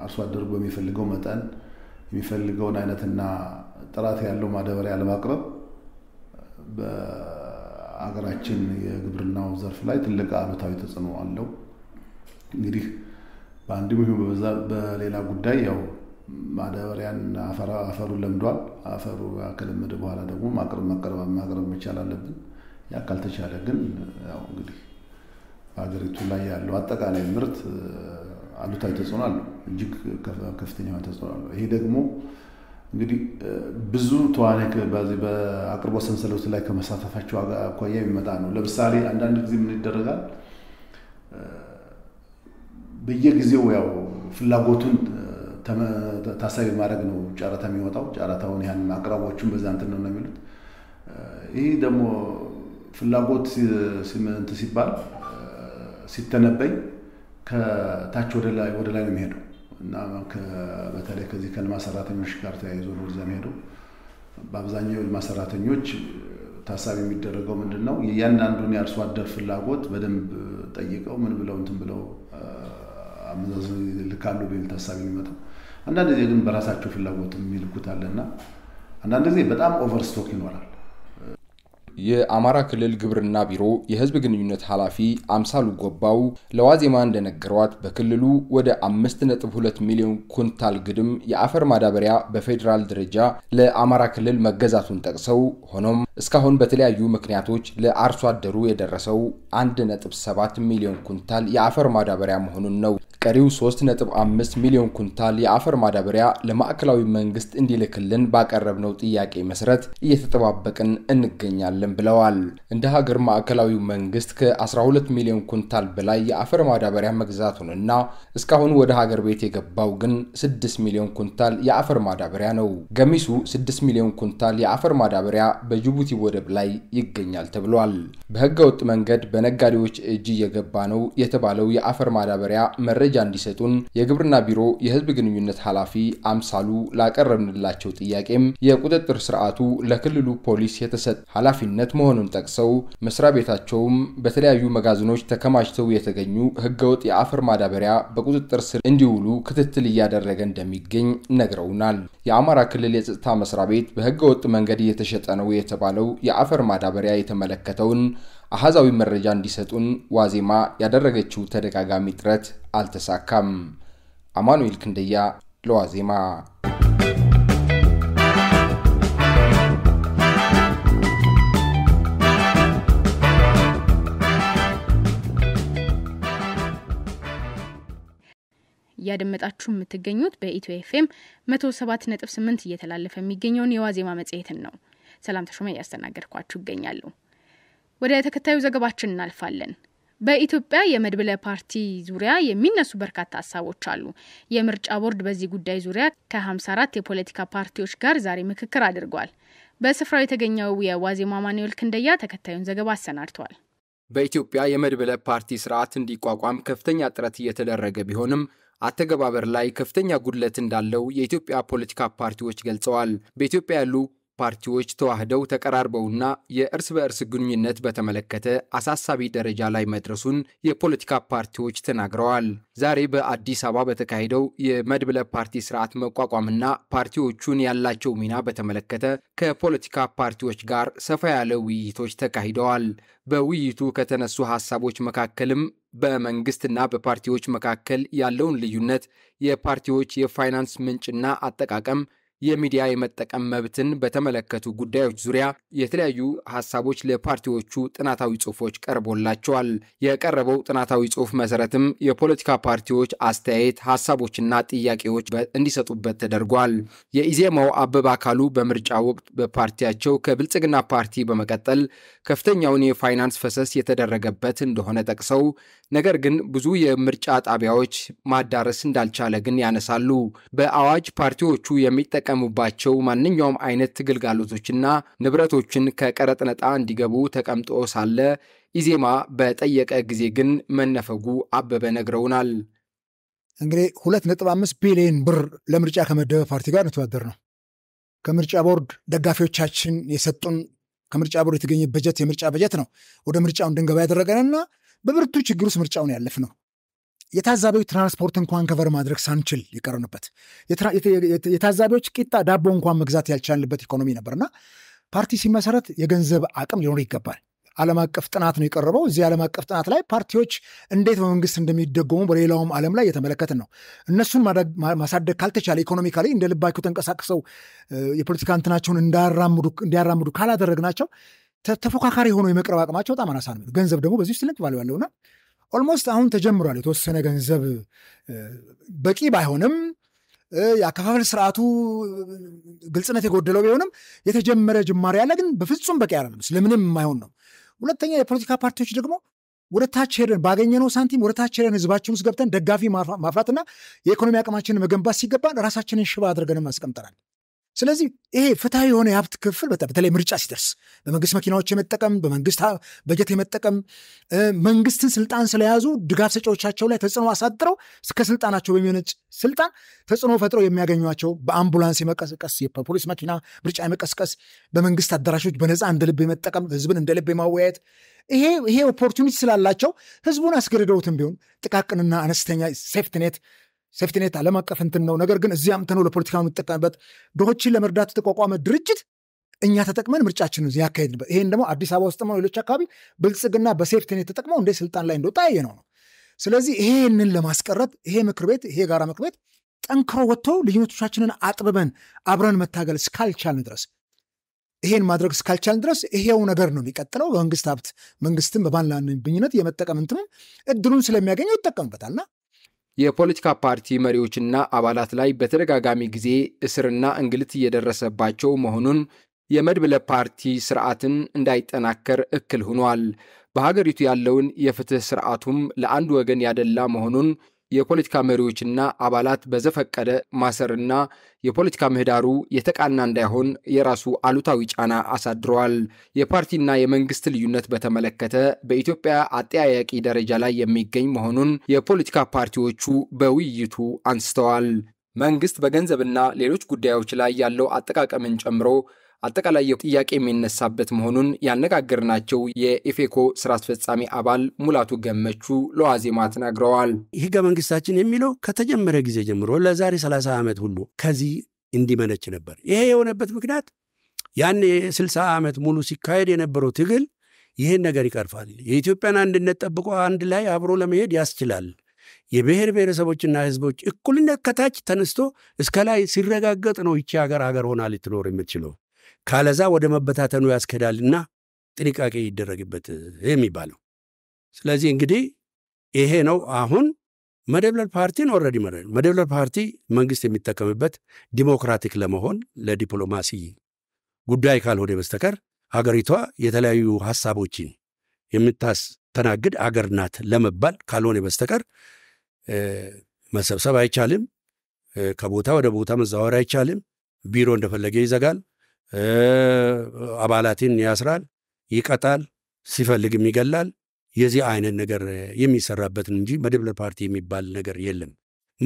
አርሶ አደሩ በሚፈልገው መጠን የሚፈልገውን አይነትና ጥራት ያለው ማዳበሪያ ለማቅረብ በአገራችን የግብርናው ዘርፍ ላይ ትልቅ አሉታዊ ተጽዕኖ አለው። እንግዲህ በአንድም በሌላ ጉዳይ ያው ማዳበሪያን አፈሩን ለምዷል። አፈሩ ከለመደ በኋላ ደግሞ ማቅረብ መቀረብ ማቅረብ መቻል አለብን። ያ ካልተቻለ ግን ያው እንግዲህ በሀገሪቱ ላይ ያለው አጠቃላይ ምርት አሉታዊ ተጽዕኖ አለው፣ እጅግ ከፍተኛ ተጽዕኖ አለው። ይሄ ደግሞ እንግዲህ ብዙ ተዋናይ በዚህ በአቅርቦት ሰንሰለት ላይ ከመሳተፋቸው አኳያ የሚመጣ ነው። ለምሳሌ አንዳንድ ጊዜ ምን ይደረጋል? በየጊዜው ያው ፍላጎቱን ታሳቢ ማድረግ ነው ጨረታ የሚወጣው። ጨረታውን ያን አቅራቦቹን በዛ እንትን ነው የሚሉት። ይህ ደግሞ ፍላጎት እንትን ሲባል ሲተነበይ ከታች ወደ ላይ ወደ ላይ ነው የሚሄደው እና በተለይ ከዚህ ከልማት ሰራተኞች ጋር ተያይዞ ነው እዛ የሚሄደው። በአብዛኛው የልማት ሰራተኞች ታሳቢ የሚደረገው ምንድን ነው የእያንዳንዱን የአርሶ አደር ፍላጎት በደንብ ጠይቀው ምን ብለው እንትን ብለው አመዛዝ ልካሉ ቢል ታሳቢ የሚመጣው አንዳንድ ጊዜ ግን በራሳቸው ፍላጎት የሚልኩት አለና አንዳንድ ጊዜ በጣም ኦቨርስቶክ ይኖራል። የአማራ ክልል ግብርና ቢሮ የህዝብ ግንኙነት ኃላፊ አምሳሉ ጎባው ለዋዜማ እንደነገሯት በክልሉ ወደ 5.2 ሚሊዮን ኩንታል ግድም የአፈር ማዳበሪያ በፌዴራል ደረጃ ለአማራ ክልል መገዛቱን ጠቅሰው ሆኖም እስካሁን በተለያዩ ምክንያቶች ለአርሶ አደሩ የደረሰው 1.7 ሚሊዮን ኩንታል የአፈር ማዳበሪያ መሆኑን ነው። ቀሪው 3.5 ሚሊዮን ኩንታል የአፈር ማዳበሪያ ለማዕከላዊ መንግስት እንዲልክልን ባቀረብነው ጥያቄ መሰረት እየተጠባበቅን እንገኛለን አይደለም ብለዋል። እንደ ሀገር ማዕከላዊው መንግስት ከ12 ሚሊዮን ኩንታል በላይ የአፈር ማዳበሪያ እና እስካሁን ወደ ሀገር ቤት የገባው ግን 6 ሚሊዮን ኩንታል የአፈር ማዳበሪያ ነው። ገሚሱ 6 ሚሊዮን ኩንታል የአፈር ማዳበሪያ በጅቡቲ ወደብ ላይ ይገኛል ተብሏል። በህገ ወጥ መንገድ በነጋዴዎች እጅ እየገባ ነው የተባለው የአፈር ማዳበሪያ መረጃ እንዲሰጡን የግብርና ቢሮ የህዝብ ግንኙነት ኃላፊ አምሳሉ ላቀረብንላቸው ጥያቄም የቁጥጥር ስርዓቱ ለክልሉ ፖሊስ የተሰጠ ኃላፊነት ግንኙነት መሆኑን ጠቅሰው መስሪያ ቤታቸውም በተለያዩ መጋዘኖች ተከማችተው የተገኙ ህገወጥ የአፈር ማዳበሪያ በቁጥጥር ስር እንዲውሉ ክትትል እያደረገ እንደሚገኝ ነግረውናል። የአማራ ክልል የጸጥታ መስሪያ ቤት በህገወጥ መንገድ እየተሸጠ ነው የተባለው የአፈር ማዳበሪያ የተመለከተውን አሃዛዊ መረጃ እንዲሰጡን ዋዜማ ያደረገችው ተደጋጋሚ ጥረት አልተሳካም። አማኑኤል ክንደያ ለዋዜማ እያደመጣችሁ የምትገኙት በኢትዮ ኤፍኤም መቶ ሰባት ነጥብ ስምንት እየተላለፈ የሚገኘውን የዋዜማ መጽሔትን ነው። ሰላም ተሾመ እያስተናገድኳችሁ ይገኛሉ። ወደ ተከታዩ ዘገባችን እናልፋለን። በኢትዮጵያ የመድብለ ፓርቲ ዙሪያ የሚነሱ በርካታ ሀሳቦች አሉ። የምርጫ ቦርድ በዚህ ጉዳይ ዙሪያ ከ54 የፖለቲካ ፓርቲዎች ጋር ዛሬ ምክክር አድርጓል። በስፍራው የተገኘው የዋዜማ ማኑኤል ክንደያ ተከታዩን ዘገባ አሰናድቷል። በኢትዮጵያ የመድብለ ፓርቲ ስርዓት እንዲቋቋም ከፍተኛ ጥረት እየተደረገ ቢሆንም አተገባበር ላይ ከፍተኛ ጉድለት እንዳለው የኢትዮጵያ ፖለቲካ ፓርቲዎች ገልጸዋል። በኢትዮጵያ ያሉ ፓርቲዎች ተዋህደው ተቀራርበውና የእርስ በእርስ ግንኙነት በተመለከተ አሳሳቢ ደረጃ ላይ መድረሱን የፖለቲካ ፓርቲዎች ተናግረዋል። ዛሬ በአዲስ አበባ በተካሄደው የመድብለ ፓርቲ ስርዓት መቋቋምና ፓርቲዎቹን ያላቸው ሚና በተመለከተ ከፖለቲካ ፓርቲዎች ጋር ሰፋ ያለ ውይይቶች ተካሂደዋል። በውይይቱ ከተነሱ ሀሳቦች መካከልም በመንግስትና በፓርቲዎች መካከል ያለውን ልዩነት፣ የፓርቲዎች የፋይናንስ ምንጭና አጠቃቀም የሚዲያ የመጠቀም መብትን በተመለከቱ ጉዳዮች ዙሪያ የተለያዩ ሀሳቦች ለፓርቲዎቹ ጥናታዊ ጽሑፎች ቀርቦላቸዋል። የቀረበው ጥናታዊ ጽሑፍ መሰረትም የፖለቲካ ፓርቲዎች አስተያየት፣ ሀሳቦችና ጥያቄዎች እንዲሰጡበት ተደርጓል። የኢዜማው አበበ አካሉ በምርጫ ወቅት በፓርቲያቸው ከብልጽግና ፓርቲ በመቀጠል ከፍተኛውን የፋይናንስ ፈሰስ የተደረገበት እንደሆነ ጠቅሰው ነገር ግን ብዙ የምርጫ ጣቢያዎች ማዳረስ እንዳልቻለ ግን ያነሳሉ። በአዋጅ ፓርቲዎቹ የሚጠቀሙባቸው ማንኛውም አይነት ግልጋሎቶችና ንብረቶችን ከቀረጥ እንዲገቡ ተቀምጦ ሳለ ኢዜማ በጠየቀ ጊዜ ግን መነፈጉ አበበ ነግረውናል። እንግዲህ 2.5 ቢሊዮን ብር ለምርጫ ከመደበ ፓርቲ ጋር እንተዳደር ነው። ከምርጫ ቦርድ ደጋፊዎቻችን የሰጡን ከምርጫ ቦርድ የተገኘ በጀት የምርጫ በጀት ነው። ወደ ምርጫው እንድንገባ ያደረገንና በብርቱ ችግር ውስጥ ምርጫውን ያለፍ ነው። የታዛቢዎች ትራንስፖርት እንኳን ከቨር ማድረግ ሳንችል የቀረንበት የታዛቢዎች ቂጣ ዳቦ እንኳን መግዛት ያልቻልንበት ኢኮኖሚ ነበርና ፓርቲ ሲመሰረት የገንዘብ አቅም ሊኖር ይገባል። ዓለም አቀፍ ጥናት ነው የቀረበው። እዚህ ዓለም አቀፍ ጥናት ላይ ፓርቲዎች እንዴት በመንግስት እንደሚደጎሙ በሌላውም ዓለም ላይ እየተመለከትን ነው። እነሱን ማሳደግ ካልተቻለ ኢኮኖሚካሊ እንደ ልባቸው ተንቀሳቅሰው የፖለቲካ እንትናቸውን እንዲያራምዱ ካላደረግናቸው ተፎካካሪ ሆኖ የመቅረብ አቅማቸው በጣም አናሳ ነው። ገንዘብ ደግሞ በዚህ ስለት ባለው ያለውና ኦልሞስት አሁን ተጀምሯል። የተወሰነ ገንዘብ በቂ ባይሆንም የአከፋፈል ስርዓቱ ግልጽነት የጎደለው ቢሆንም የተጀመረ ጅማሬ ያለ ግን በፍጹም በቂ አይደለም። ስለምንም የማይሆን ነው። ሁለተኛ የፖለቲካ ፓርቲዎች ደግሞ ወደ ታች ሄደን ባገኘነው ሳንቲም ወደ ታች ሄደን ህዝባችን ውስጥ ገብተን ደጋፊ ማፍራትና የኢኮኖሚ አቅማችንን መገንባት ሲገባን ራሳችንን ሽባ አድርገንም አስቀምጠናል። ስለዚህ ይሄ ፍትሐ የሆነ የሀብት ክፍል በተለይ ምርጫ ሲደርስ በመንግስት መኪናዎች የመጠቀም በመንግስት በጀት የመጠቀም መንግስትን ስልጣን ስለያዙ ድጋፍ ሰጪዎቻቸው ላይ ተጽዕኖ አሳድረው እስከ ስልጣናቸው በሚሆነጭ ስልጣን ተጽዕኖ ፈጥረው የሚያገኟቸው በአምቡላንስ የመቀስቀስ በፖሊስ መኪና ምርጫ የመቀስቀስ በመንግስት አዳራሾች በነፃ እንደ ልብ የመጠቀም ህዝብን እንደ ልብ የማወያየት ይሄ ይሄ ኦፖርቹኒቲ ስላላቸው ህዝቡን አስገድደውትም ቢሆን ጥቃቅንና አነስተኛ ሴፍትኔት ሴፍቲኔት ዓለም አቀፍ እንትን ነው። ነገር ግን እዚህ አምተነው ለፖለቲካ የምንጠቀምበት ድሆችን ለመርዳት የተቋቋመ ድርጅት እኛ ተጠቅመን ምርጫችንን ያካሄድንበት ይሄን ደግሞ አዲስ አበባ ውስጥ ሌሎች አካባቢ ብልጽግና በሴፍቲኔት ተጠቅመው እንደ ስልጣን ላይ እንደወጣ ያየ ነው ነው። ስለዚህ ይሄንን ለማስቀረት ይሄ ምክር ቤት ይሄ የጋራ ምክር ቤት ጠንክሮ ወጥቶ ልዩነቶቻችንን አጥብበን አብረን መታገል እስካልቻልን ድረስ ይሄን ማድረግ እስካልቻልን ድረስ ይሄው ነገር ነው የሚቀጥለው። በመንግስት ሀብት መንግስትን በባንላንብኝነት የመጠቀም እንትንም እድሉን ስለሚያገኘው ይጠቀምበታልና የፖለቲካ ፓርቲ መሪዎችና አባላት ላይ በተደጋጋሚ ጊዜ እስርና እንግልት እየደረሰባቸው መሆኑን የመድብለ ፓርቲ ስርዓትን እንዳይጠናከር እክል ሆኗል። በሀገሪቱ ያለውን የፍትህ ስርዓቱም ለአንድ ወገን ያደላ መሆኑን የፖለቲካ መሪዎችና አባላት በዘፈቀደ ማሰርና የፖለቲካ ምህዳሩ የተቃና እንዳይሆን የራሱ አሉታዊ ጫና አሳድረዋል። የፓርቲና የመንግስት ልዩነት በተመለከተ በኢትዮጵያ አጠያያቂ ደረጃ ላይ የሚገኝ መሆኑን የፖለቲካ ፓርቲዎቹ በውይይቱ አንስተዋል። መንግስት በገንዘብና ሌሎች ጉዳዮች ላይ ያለው አጠቃቀምን ጨምሮ አጠቃላይ ጥያቄ የሚነሳበት መሆኑን ያነጋገርናቸው የኢፌኮ ስራ አስፈጻሚ አባል ሙላቱ ገመቹ ለዋዜማ ተናግረዋል። ህገ መንግስታችን የሚለው ከተጀመረ ጊዜ ጀምሮ ለዛሬ 30 ዓመት ሁሉ ከዚህ እንዲመነች ነበር። ይሄ የሆነበት ምክንያት ያን የ60 ዓመት ሙሉ ሲካሄድ የነበረው ትግል ይህን ነገር ይቀርፋል። የኢትዮጵያን አንድነት ጠብቆ አንድ ላይ አብሮ ለመሄድ ያስችላል። የብሔር ብሔረሰቦችና ህዝቦች እኩልነት ከታች ተነስቶ እስከ ላይ ሲረጋገጥ ነው ይቺ ሀገር ሀገር ሆና ልትኖር የምትችለው። ካለዛ ወደ መበታተኑ ያስኬዳልና ጥንቃቄ ይደረግበት የሚባለው። ስለዚህ እንግዲህ ይሄ ነው አሁን መደብለል ፓርቲን ኦልሬዲ መደብለር ፓርቲ መንግስት የሚጠቀምበት ዲሞክራቲክ ለመሆን ለዲፕሎማሲ ጉዳይ ካልሆነ በስተቀር ሀገሪቷ የተለያዩ ሀሳቦችን የምታስተናግድ አገር ናት ለመባል ካልሆነ በስተቀር መሰብሰብ አይቻልም። ከቦታ ወደ ቦታ መዛወር አይቻልም። ቢሮ እንደፈለገ ይዘጋል። አባላትን ያስራል፣ ይቀጣል፣ ሲፈልግም ይገላል። የዚህ አይነት ነገር የሚሰራበትን እንጂ መድብለ ፓርቲ የሚባል ነገር የለም።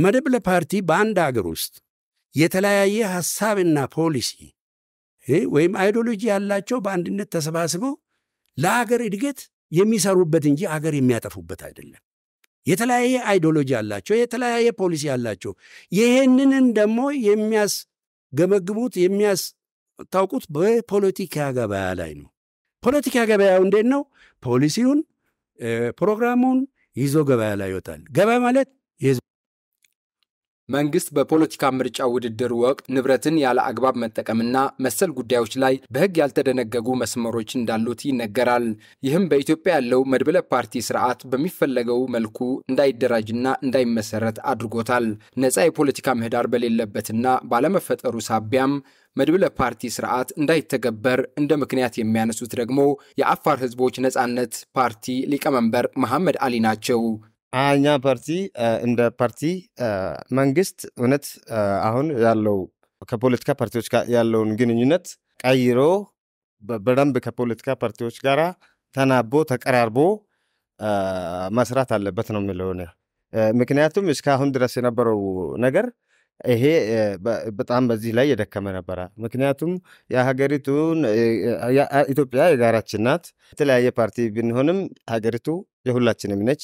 መድብለ ፓርቲ በአንድ አገር ውስጥ የተለያየ ሀሳብና ፖሊሲ ወይም አይዲዮሎጂ ያላቸው በአንድነት ተሰባስበው ለአገር እድገት የሚሰሩበት እንጂ አገር የሚያጠፉበት አይደለም። የተለያየ አይዲዮሎጂ ያላቸው የተለያየ ፖሊሲ ያላቸው ይህንን ደግሞ የሚያስገመግቡት የሚያስ ታውቁት በፖለቲካ ገበያ ላይ ነው። ፖለቲካ ገበያው እንዴት ነው? ፖሊሲውን ፕሮግራሙን ይዞ ገበያ ላይ ይወጣል። ገበያ ማለት መንግስት በፖለቲካ ምርጫ ውድድር ወቅት ንብረትን ያለ አግባብ መጠቀምና መሰል ጉዳዮች ላይ በሕግ ያልተደነገጉ መስመሮች እንዳሉት ይነገራል። ይህም በኢትዮጵያ ያለው መድብለ ፓርቲ ስርዓት በሚፈለገው መልኩ እንዳይደራጅና እንዳይመሰረት አድርጎታል። ነፃ የፖለቲካ ምህዳር በሌለበትና ባለመፈጠሩ ሳቢያም መድብለ ፓርቲ ስርዓት እንዳይተገበር እንደ ምክንያት የሚያነሱት ደግሞ የአፋር ህዝቦች ነፃነት ፓርቲ ሊቀመንበር መሐመድ አሊ ናቸው። እኛ ፓርቲ እንደ ፓርቲ መንግስት እውነት አሁን ያለው ከፖለቲካ ፓርቲዎች ጋር ያለውን ግንኙነት ቀይሮ በደንብ ከፖለቲካ ፓርቲዎች ጋር ተናቦ ተቀራርቦ መስራት አለበት ነው የሚለው። ምክንያቱም እስካሁን ድረስ የነበረው ነገር ይሄ በጣም በዚህ ላይ የደከመ ነበረ። ምክንያቱም የሀገሪቱን ኢትዮጵያ የጋራችን ናት። የተለያየ ፓርቲ ብንሆንም ሀገሪቱ የሁላችንም ነች።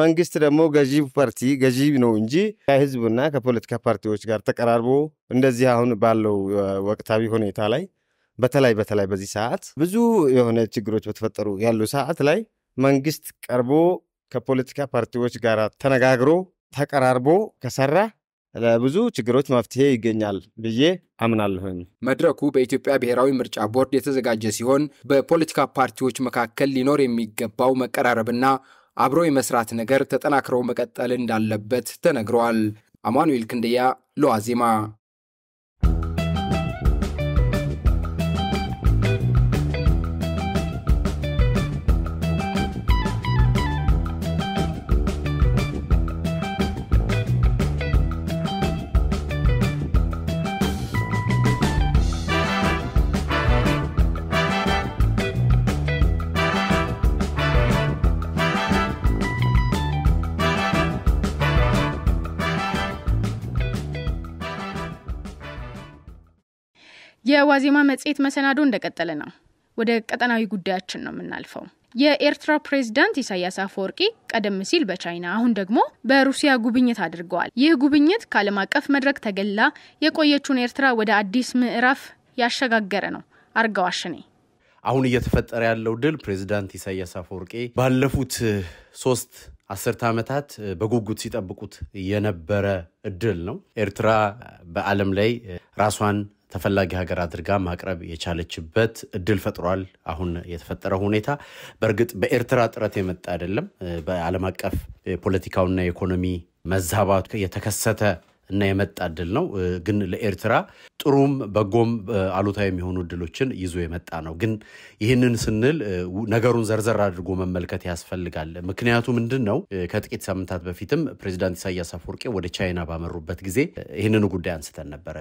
መንግስት ደግሞ ገዢ ፓርቲ ገዢ ነው እንጂ ከህዝብና ከፖለቲካ ፓርቲዎች ጋር ተቀራርቦ እንደዚህ አሁን ባለው ወቅታዊ ሁኔታ ላይ በተለይ በተለይ በዚህ ሰዓት ብዙ የሆነ ችግሮች በተፈጠሩ ያሉ ሰዓት ላይ መንግስት ቀርቦ ከፖለቲካ ፓርቲዎች ጋር ተነጋግሮ ተቀራርቦ ከሰራ ለብዙ ችግሮች መፍትሄ ይገኛል ብዬ አምናለሁኝ። መድረኩ በኢትዮጵያ ብሔራዊ ምርጫ ቦርድ የተዘጋጀ ሲሆን በፖለቲካ ፓርቲዎች መካከል ሊኖር የሚገባው መቀራረብና አብሮ የመስራት ነገር ተጠናክረው መቀጠል እንዳለበት ተነግረዋል። አማኑኤል ክንደያ ለዋዜማ የዋዜማ መጽሔት መሰናዶ እንደቀጠለ ነው። ወደ ቀጠናዊ ጉዳያችን ነው የምናልፈው። የኤርትራ ፕሬዝዳንት ኢሳያስ አፈወርቂ ቀደም ሲል በቻይና አሁን ደግሞ በሩሲያ ጉብኝት አድርገዋል። ይህ ጉብኝት ከዓለም አቀፍ መድረክ ተገላ የቆየችውን ኤርትራ ወደ አዲስ ምዕራፍ ያሸጋገረ ነው። አርጋው አሽኔ አሁን እየተፈጠረ ያለው ድል ፕሬዝዳንት ኢሳያስ አፈወርቂ ባለፉት ሶስት አስርተ ዓመታት በጉጉት ሲጠብቁት የነበረ እድል ነው። ኤርትራ በዓለም ላይ ራሷን ተፈላጊ ሀገር አድርጋ ማቅረብ የቻለችበት እድል ፈጥሯል። አሁን የተፈጠረው ሁኔታ በእርግጥ በኤርትራ ጥረት የመጣ አይደለም። በዓለም አቀፍ የፖለቲካውና የኢኮኖሚ መዛባት የተከሰተ እና የመጣ እድል ነው። ግን ለኤርትራ ጥሩም በጎም አሉታዊ የሚሆኑ እድሎችን ይዞ የመጣ ነው። ግን ይህንን ስንል ነገሩን ዘርዘር አድርጎ መመልከት ያስፈልጋል። ምክንያቱ ምንድን ነው? ከጥቂት ሳምንታት በፊትም ፕሬዚዳንት ኢሳያስ አፈወርቄ ወደ ቻይና ባመሩበት ጊዜ ይህንኑ ጉዳይ አንስተን ነበረ።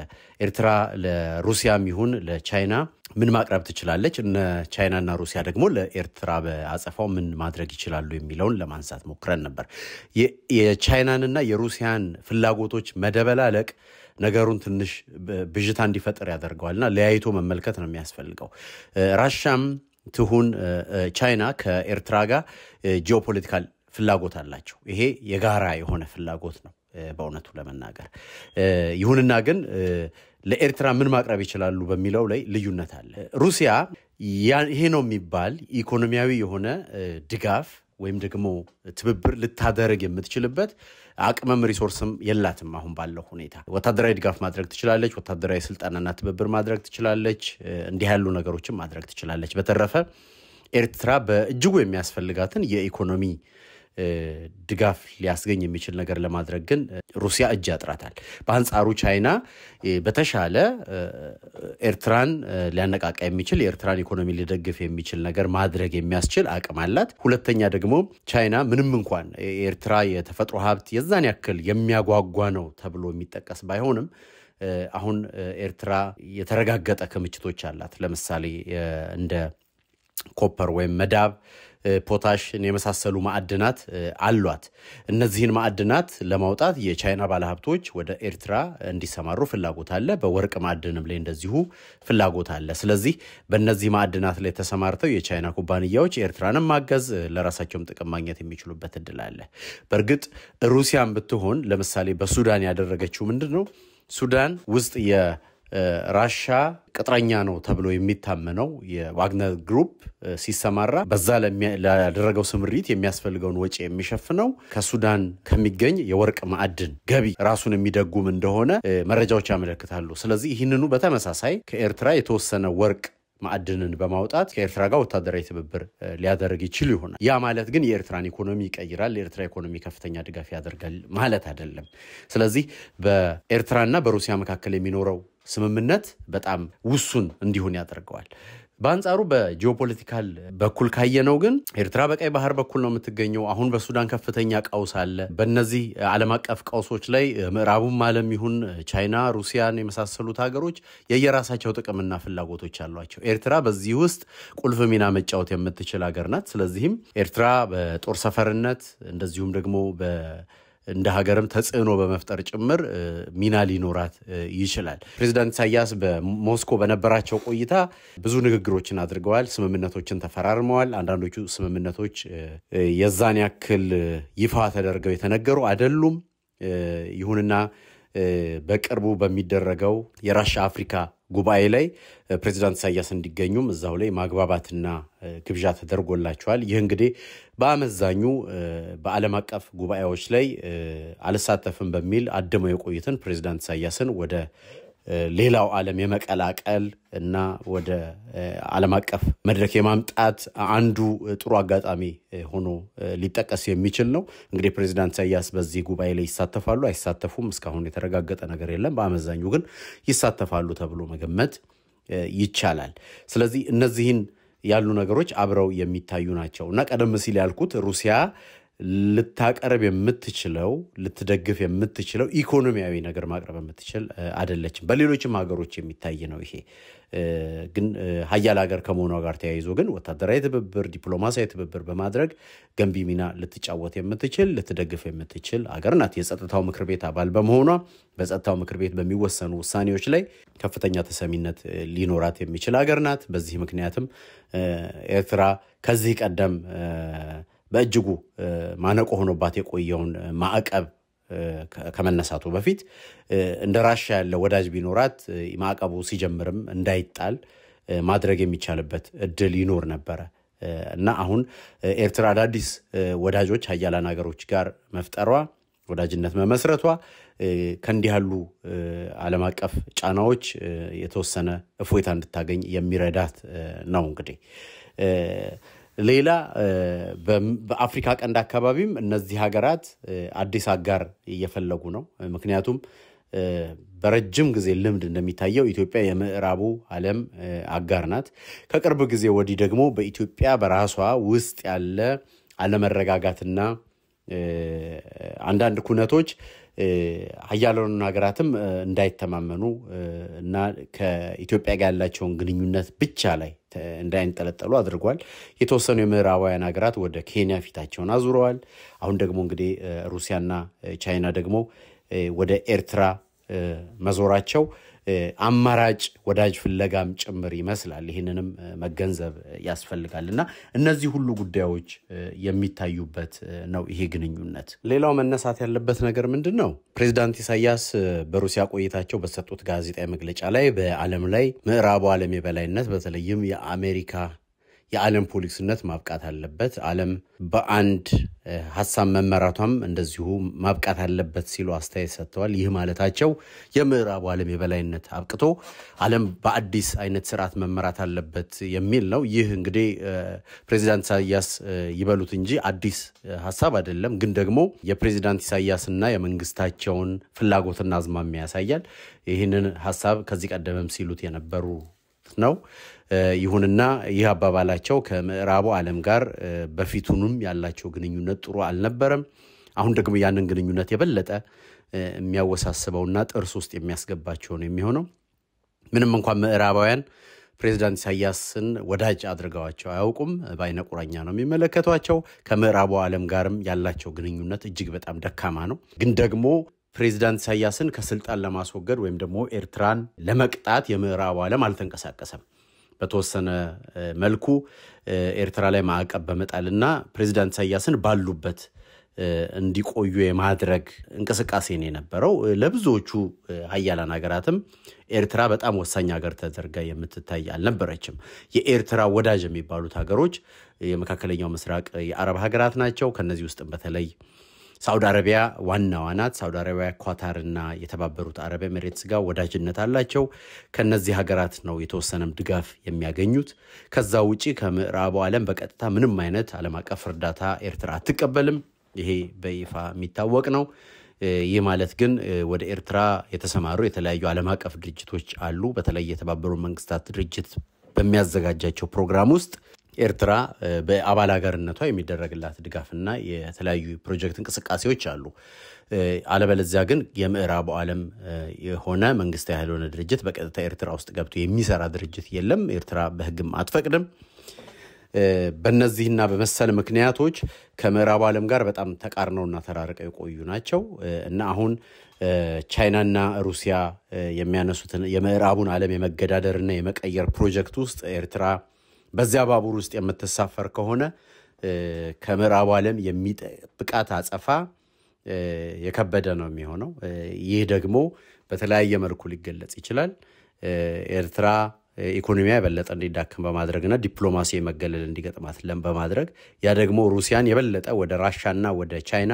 ኤርትራ ለሩሲያም ይሁን ለቻይና ምን ማቅረብ ትችላለች? እነ ቻይናና ሩሲያ ደግሞ ለኤርትራ በአጸፋው ምን ማድረግ ይችላሉ የሚለውን ለማንሳት ሞክረን ነበር። የቻይናንና የሩሲያን ፍላጎቶች መደበላለቅ ነገሩን ትንሽ ብዥታ እንዲፈጥር ያደርገዋልና ለያይቶ መመልከት ነው የሚያስፈልገው። ራሻም ትሁን ቻይና ከኤርትራ ጋር ጂኦፖለቲካል ፍላጎት አላቸው። ይሄ የጋራ የሆነ ፍላጎት ነው በእውነቱ ለመናገር ይሁንና ግን ለኤርትራ ምን ማቅረብ ይችላሉ በሚለው ላይ ልዩነት አለ። ሩሲያ ይሄ ነው የሚባል ኢኮኖሚያዊ የሆነ ድጋፍ ወይም ደግሞ ትብብር ልታደረግ የምትችልበት አቅመም ሪሶርስም የላትም። አሁን ባለው ሁኔታ ወታደራዊ ድጋፍ ማድረግ ትችላለች። ወታደራዊ ስልጠናና ትብብር ማድረግ ትችላለች። እንዲህ ያሉ ነገሮችን ማድረግ ትችላለች። በተረፈ ኤርትራ በእጅጉ የሚያስፈልጋትን የኢኮኖሚ ድጋፍ ሊያስገኝ የሚችል ነገር ለማድረግ ግን ሩሲያ እጅ ያጥራታል። በአንጻሩ ቻይና በተሻለ ኤርትራን ሊያነቃቃ የሚችል የኤርትራን ኢኮኖሚ ሊደግፍ የሚችል ነገር ማድረግ የሚያስችል አቅም አላት። ሁለተኛ ደግሞ ቻይና ምንም እንኳን የኤርትራ የተፈጥሮ ሀብት የዛን ያክል የሚያጓጓ ነው ተብሎ የሚጠቀስ ባይሆንም አሁን ኤርትራ የተረጋገጠ ክምችቶች አላት። ለምሳሌ እንደ ኮፐር ወይም መዳብ ፖታሽን የመሳሰሉ ማዕድናት አሏት። እነዚህን ማዕድናት ለማውጣት የቻይና ባለሀብቶች ወደ ኤርትራ እንዲሰማሩ ፍላጎት አለ። በወርቅ ማዕድንም ላይ እንደዚሁ ፍላጎት አለ። ስለዚህ በእነዚህ ማዕድናት ላይ ተሰማርተው የቻይና ኩባንያዎች ኤርትራንም ማገዝ ለራሳቸውም ጥቅም ማግኘት የሚችሉበት እድል አለ። በእርግጥ ሩሲያን ብትሆን ለምሳሌ በሱዳን ያደረገችው ምንድን ነው? ሱዳን ውስጥ ራሻ ቅጥረኛ ነው ተብሎ የሚታመነው የዋግነር ግሩፕ ሲሰማራ በዛ ላደረገው ስምሪት የሚያስፈልገውን ወጪ የሚሸፍነው ከሱዳን ከሚገኝ የወርቅ ማዕድን ገቢ ራሱን የሚደጉም እንደሆነ መረጃዎች ያመለክታሉ። ስለዚህ ይህንኑ በተመሳሳይ ከኤርትራ የተወሰነ ወርቅ ማዕድንን በማውጣት ከኤርትራ ጋር ወታደራዊ ትብብር ሊያደርግ ይችል ይሆናል። ያ ማለት ግን የኤርትራን ኢኮኖሚ ይቀይራል፣ የኤርትራ ኢኮኖሚ ከፍተኛ ድጋፍ ያደርጋል ማለት አይደለም። ስለዚህ በኤርትራና በሩሲያ መካከል የሚኖረው ስምምነት በጣም ውሱን እንዲሆን ያደርገዋል። በአንጻሩ በጂኦፖለቲካል በኩል ካየነው ግን ኤርትራ በቀይ ባህር በኩል ነው የምትገኘው። አሁን በሱዳን ከፍተኛ ቀውስ አለ። በእነዚህ ዓለም አቀፍ ቀውሶች ላይ ምዕራቡም ዓለም ይሁን ቻይና፣ ሩሲያን የመሳሰሉት ሀገሮች የየራሳቸው ጥቅምና ፍላጎቶች አሏቸው። ኤርትራ በዚህ ውስጥ ቁልፍ ሚና መጫወት የምትችል ሀገር ናት። ስለዚህም ኤርትራ በጦር ሰፈርነት እንደዚሁም ደግሞ እንደ ሀገርም ተጽዕኖ በመፍጠር ጭምር ሚና ሊኖራት ይችላል። ፕሬዚዳንት ኢሳያስ በሞስኮ በነበራቸው ቆይታ ብዙ ንግግሮችን አድርገዋል። ስምምነቶችን ተፈራርመዋል። አንዳንዶቹ ስምምነቶች የዛን ያክል ይፋ ተደርገው የተነገሩ አይደሉም። ይሁንና በቅርቡ በሚደረገው የራሻ አፍሪካ ጉባኤ ላይ ፕሬዚዳንት ኢሳያስ እንዲገኙም እዛው ላይ ማግባባትና ግብዣ ተደርጎላቸዋል። ይህ እንግዲህ በአመዛኙ በዓለም አቀፍ ጉባኤዎች ላይ አልሳተፍም በሚል አድመው የቆዩትን ፕሬዚዳንት ኢሳያስን ወደ ሌላው ዓለም የመቀላቀል እና ወደ ዓለም አቀፍ መድረክ የማምጣት አንዱ ጥሩ አጋጣሚ ሆኖ ሊጠቀስ የሚችል ነው። እንግዲህ ፕሬዚዳንት ኢሳያስ በዚህ ጉባኤ ላይ ይሳተፋሉ አይሳተፉም እስካሁን የተረጋገጠ ነገር የለም። በአመዛኙ ግን ይሳተፋሉ ተብሎ መገመት ይቻላል። ስለዚህ እነዚህን ያሉ ነገሮች አብረው የሚታዩ ናቸው እና ቀደም ሲል ያልኩት ሩሲያ ልታቀርብ የምትችለው ልትደግፍ የምትችለው ኢኮኖሚያዊ ነገር ማቅረብ የምትችል አይደለችም። በሌሎችም ሀገሮች የሚታይ ነው ይሄ። ግን ሀያል ሀገር ከመሆኗ ጋር ተያይዞ ግን ወታደራዊ ትብብር፣ ዲፕሎማሲያዊ ትብብር በማድረግ ገንቢ ሚና ልትጫወት የምትችል ልትደግፍ የምትችል ሀገር ናት። የጸጥታው ምክር ቤት አባል በመሆኗ በጸጥታው ምክር ቤት በሚወሰኑ ውሳኔዎች ላይ ከፍተኛ ተሰሚነት ሊኖራት የሚችል ሀገር ናት። በዚህ ምክንያትም ኤርትራ ከዚህ ቀደም በእጅጉ ማነቆ ሆኖባት የቆየውን ማዕቀብ ከመነሳቱ በፊት እንደ ራሽያ ያለ ወዳጅ ቢኖራት ማዕቀቡ ሲጀምርም እንዳይጣል ማድረግ የሚቻልበት እድል ይኖር ነበረ እና አሁን ኤርትራ አዳዲስ ወዳጆች ሀያላን ሀገሮች ጋር መፍጠሯ ወዳጅነት መመስረቷ ከእንዲህ ያሉ ዓለም አቀፍ ጫናዎች የተወሰነ እፎይታ እንድታገኝ የሚረዳት ነው እንግዲህ ሌላ በአፍሪካ ቀንድ አካባቢም እነዚህ ሀገራት አዲስ አጋር እየፈለጉ ነው። ምክንያቱም በረጅም ጊዜ ልምድ እንደሚታየው ኢትዮጵያ የምዕራቡ ዓለም አጋር ናት። ከቅርብ ጊዜ ወዲህ ደግሞ በኢትዮጵያ በራሷ ውስጥ ያለ አለመረጋጋትና አንዳንድ ኩነቶች ሀያላኑ ሀገራትም እንዳይተማመኑ እና ከኢትዮጵያ ጋር ያላቸውን ግንኙነት ብቻ ላይ እንዳይንጠለጠሉ አድርጓል። የተወሰኑ የምዕራባውያን ሀገራት ወደ ኬንያ ፊታቸውን አዙረዋል። አሁን ደግሞ እንግዲህ ሩሲያና ቻይና ደግሞ ወደ ኤርትራ መዞራቸው አማራጭ ወዳጅ ፍለጋም ጭምር ይመስላል። ይህንንም መገንዘብ ያስፈልጋል እና እነዚህ ሁሉ ጉዳዮች የሚታዩበት ነው ይሄ ግንኙነት። ሌላው መነሳት ያለበት ነገር ምንድን ነው? ፕሬዚዳንት ኢሳያስ በሩሲያ ቆይታቸው በሰጡት ጋዜጣዊ መግለጫ ላይ በዓለም ላይ ምዕራቡ ዓለም የበላይነት በተለይም የአሜሪካ የዓለም ፖሊስነት ማብቃት አለበት፣ ዓለም በአንድ ሀሳብ መመራቷም እንደዚሁ ማብቃት አለበት ሲሉ አስተያየት ሰጥተዋል። ይህ ማለታቸው የምዕራቡ ዓለም የበላይነት አብቅቶ ዓለም በአዲስ አይነት ስርዓት መመራት አለበት የሚል ነው። ይህ እንግዲህ ፕሬዚዳንት ኢሳያስ ይበሉት እንጂ አዲስ ሀሳብ አይደለም፣ ግን ደግሞ የፕሬዚዳንት ኢሳያስና የመንግስታቸውን ፍላጎትና አዝማሚያ ያሳያል። ይህንን ሀሳብ ከዚህ ቀደምም ሲሉት የነበሩ ነው። ይሁንና ይህ አባባላቸው ከምዕራቡ ዓለም ጋር በፊቱንም ያላቸው ግንኙነት ጥሩ አልነበረም። አሁን ደግሞ ያንን ግንኙነት የበለጠ የሚያወሳስበውና ጥርስ ውስጥ የሚያስገባቸው ነው የሚሆነው። ምንም እንኳን ምዕራባውያን ፕሬዚዳንት ኢሳያስን ወዳጅ አድርገዋቸው አያውቁም። በአይነ ቁራኛ ነው የሚመለከቷቸው። ከምዕራቡ ዓለም ጋርም ያላቸው ግንኙነት እጅግ በጣም ደካማ ነው። ግን ደግሞ ፕሬዚዳንት ኢሳያስን ከስልጣን ለማስወገድ ወይም ደግሞ ኤርትራን ለመቅጣት የምዕራቡ ዓለም አልተንቀሳቀሰም። በተወሰነ መልኩ ኤርትራ ላይ ማዕቀብ በመጣልና ፕሬዚዳንት ኢሳያስን ባሉበት እንዲቆዩ የማድረግ እንቅስቃሴ ነው የነበረው። ለብዙዎቹ ሀያላን ሀገራትም ኤርትራ በጣም ወሳኝ ሀገር ተደርጋ የምትታይ አልነበረችም። የኤርትራ ወዳጅ የሚባሉት ሀገሮች የመካከለኛው ምስራቅ የአረብ ሀገራት ናቸው። ከነዚህ ውስጥም በተለይ ሳውዲ አረቢያ ዋናዋ ናት። ሳውዲ አረቢያ ኳታርና የተባበሩት አረብ ኤሚሬትስ ጋር ወዳጅነት አላቸው። ከነዚህ ሀገራት ነው የተወሰነም ድጋፍ የሚያገኙት። ከዛ ውጪ ከምዕራቡ ዓለም በቀጥታ ምንም አይነት ዓለም አቀፍ እርዳታ ኤርትራ አትቀበልም። ይሄ በይፋ የሚታወቅ ነው። ይህ ማለት ግን ወደ ኤርትራ የተሰማሩ የተለያዩ ዓለም አቀፍ ድርጅቶች አሉ። በተለይ የተባበሩ መንግስታት ድርጅት በሚያዘጋጃቸው ፕሮግራም ውስጥ ኤርትራ በአባል ሀገርነቷ የሚደረግላት ድጋፍና የተለያዩ ፕሮጀክት እንቅስቃሴዎች አሉ። አለበለዚያ ግን የምዕራቡ ዓለም የሆነ መንግስታዊ ያልሆነ ድርጅት በቀጥታ ኤርትራ ውስጥ ገብቶ የሚሰራ ድርጅት የለም። ኤርትራ በህግም አትፈቅድም። በእነዚህና በመሰል ምክንያቶች ከምዕራቡ ዓለም ጋር በጣም ተቃርነውና ተራርቀው የቆዩ ናቸው እና አሁን ቻይናና ሩሲያ የሚያነሱትን የምዕራቡን ዓለም የመገዳደርና የመቀየር ፕሮጀክት ውስጥ ኤርትራ በዚያ ባቡር ውስጥ የምትሳፈር ከሆነ ከምዕራቡ ዓለም የሚጠብቃት አጸፋ የከበደ ነው የሚሆነው። ይህ ደግሞ በተለያየ መልኩ ሊገለጽ ይችላል። ኤርትራ ኢኮኖሚያ የበለጠ እንዲዳክም በማድረግና ዲፕሎማሲ መገለል እንዲገጥማት በማድረግ ያ ደግሞ ሩሲያን የበለጠ ወደ ራሻና ወደ ቻይና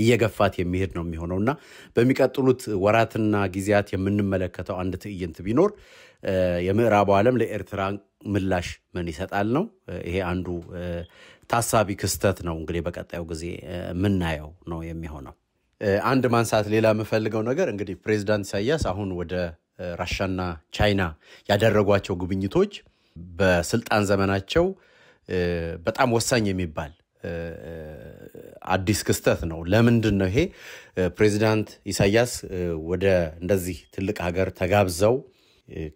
እየገፋት የሚሄድ ነው የሚሆነው እና በሚቀጥሉት ወራትና ጊዜያት የምንመለከተው አንድ ትዕይንት ቢኖር የምዕራቡ ዓለም ለኤርትራ ምላሽ ምን ይሰጣል ነው። ይሄ አንዱ ታሳቢ ክስተት ነው። እንግዲህ በቀጣዩ ጊዜ የምናየው ነው የሚሆነው። አንድ ማንሳት ሌላ የምፈልገው ነገር እንግዲህ ፕሬዚዳንት ኢሳያስ አሁን ወደ ራሻና ቻይና ያደረጓቸው ጉብኝቶች በስልጣን ዘመናቸው በጣም ወሳኝ የሚባል አዲስ ክስተት ነው። ለምንድን ነው ይሄ ፕሬዚዳንት ኢሳያስ ወደ እንደዚህ ትልቅ ሀገር ተጋብዘው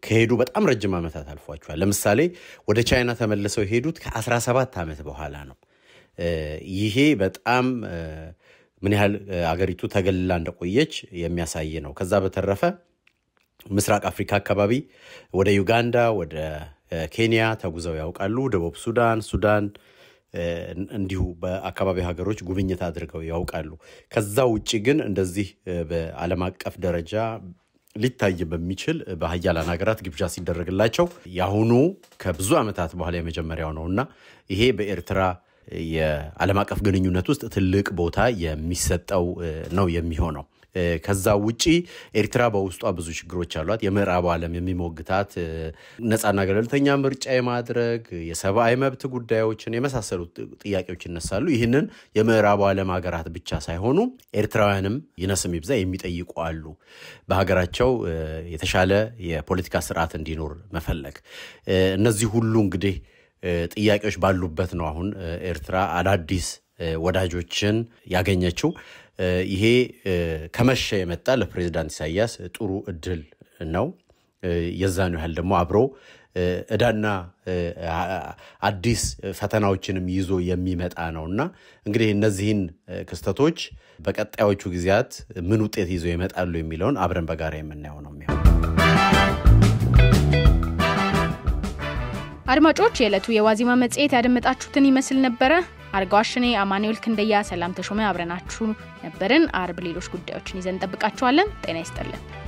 ከሄዱ በጣም ረጅም ዓመታት አልፏቸዋል። ለምሳሌ ወደ ቻይና ተመልሰው የሄዱት ከ17 ዓመት በኋላ ነው። ይሄ በጣም ምን ያህል አገሪቱ ተገልላ እንደቆየች የሚያሳይ ነው። ከዛ በተረፈ ምስራቅ አፍሪካ አካባቢ ወደ ዩጋንዳ፣ ወደ ኬንያ ተጉዘው ያውቃሉ። ደቡብ ሱዳን፣ ሱዳን እንዲሁ በአካባቢ ሀገሮች ጉብኝት አድርገው ያውቃሉ። ከዛ ውጭ ግን እንደዚህ በዓለም አቀፍ ደረጃ ሊታይ በሚችል በሀያላን ሀገራት ግብዣ ሲደረግላቸው የአሁኑ ከብዙ ዓመታት በኋላ የመጀመሪያው ነው እና ይሄ በኤርትራ የዓለም አቀፍ ግንኙነት ውስጥ ትልቅ ቦታ የሚሰጠው ነው የሚሆነው። ከዛ ውጪ ኤርትራ በውስጧ ብዙ ችግሮች አሏት። የምዕራቡ ዓለም የሚሞግታት ነጻና ገለልተኛ ምርጫ የማድረግ የሰብአዊ መብት ጉዳዮችን የመሳሰሉ ጥያቄዎች ይነሳሉ። ይህንን የምዕራቡ ዓለም ሀገራት ብቻ ሳይሆኑ ኤርትራውያንም ይነስም ይብዛ የሚጠይቁ አሉ። በሀገራቸው የተሻለ የፖለቲካ ስርዓት እንዲኖር መፈለግ። እነዚህ ሁሉ እንግዲህ ጥያቄዎች ባሉበት ነው አሁን ኤርትራ አዳዲስ ወዳጆችን ያገኘችው። ይሄ ከመሸ የመጣ ለፕሬዚዳንት ኢሳያስ ጥሩ እድል ነው። የዛን ያህል ደግሞ አብሮ እዳና አዲስ ፈተናዎችንም ይዞ የሚመጣ ነው እና እንግዲህ እነዚህን ክስተቶች በቀጣዮቹ ጊዜያት ምን ውጤት ይዘው ይመጣሉ የሚለውን አብረን በጋራ የምናየው ነው የሚሆነው። አድማጮች የዕለቱ የዋዜማ መጽሔት ያደመጣችሁትን ይመስል ነበረ። አርጋዋሽኔ አማኑኤል ክንደያ፣ ሰላም ተሾመ አብረናችሁ ነበርን። አርብ ሌሎች ጉዳዮችን ይዘን እንጠብቃችኋለን። ጤና ይስጠለን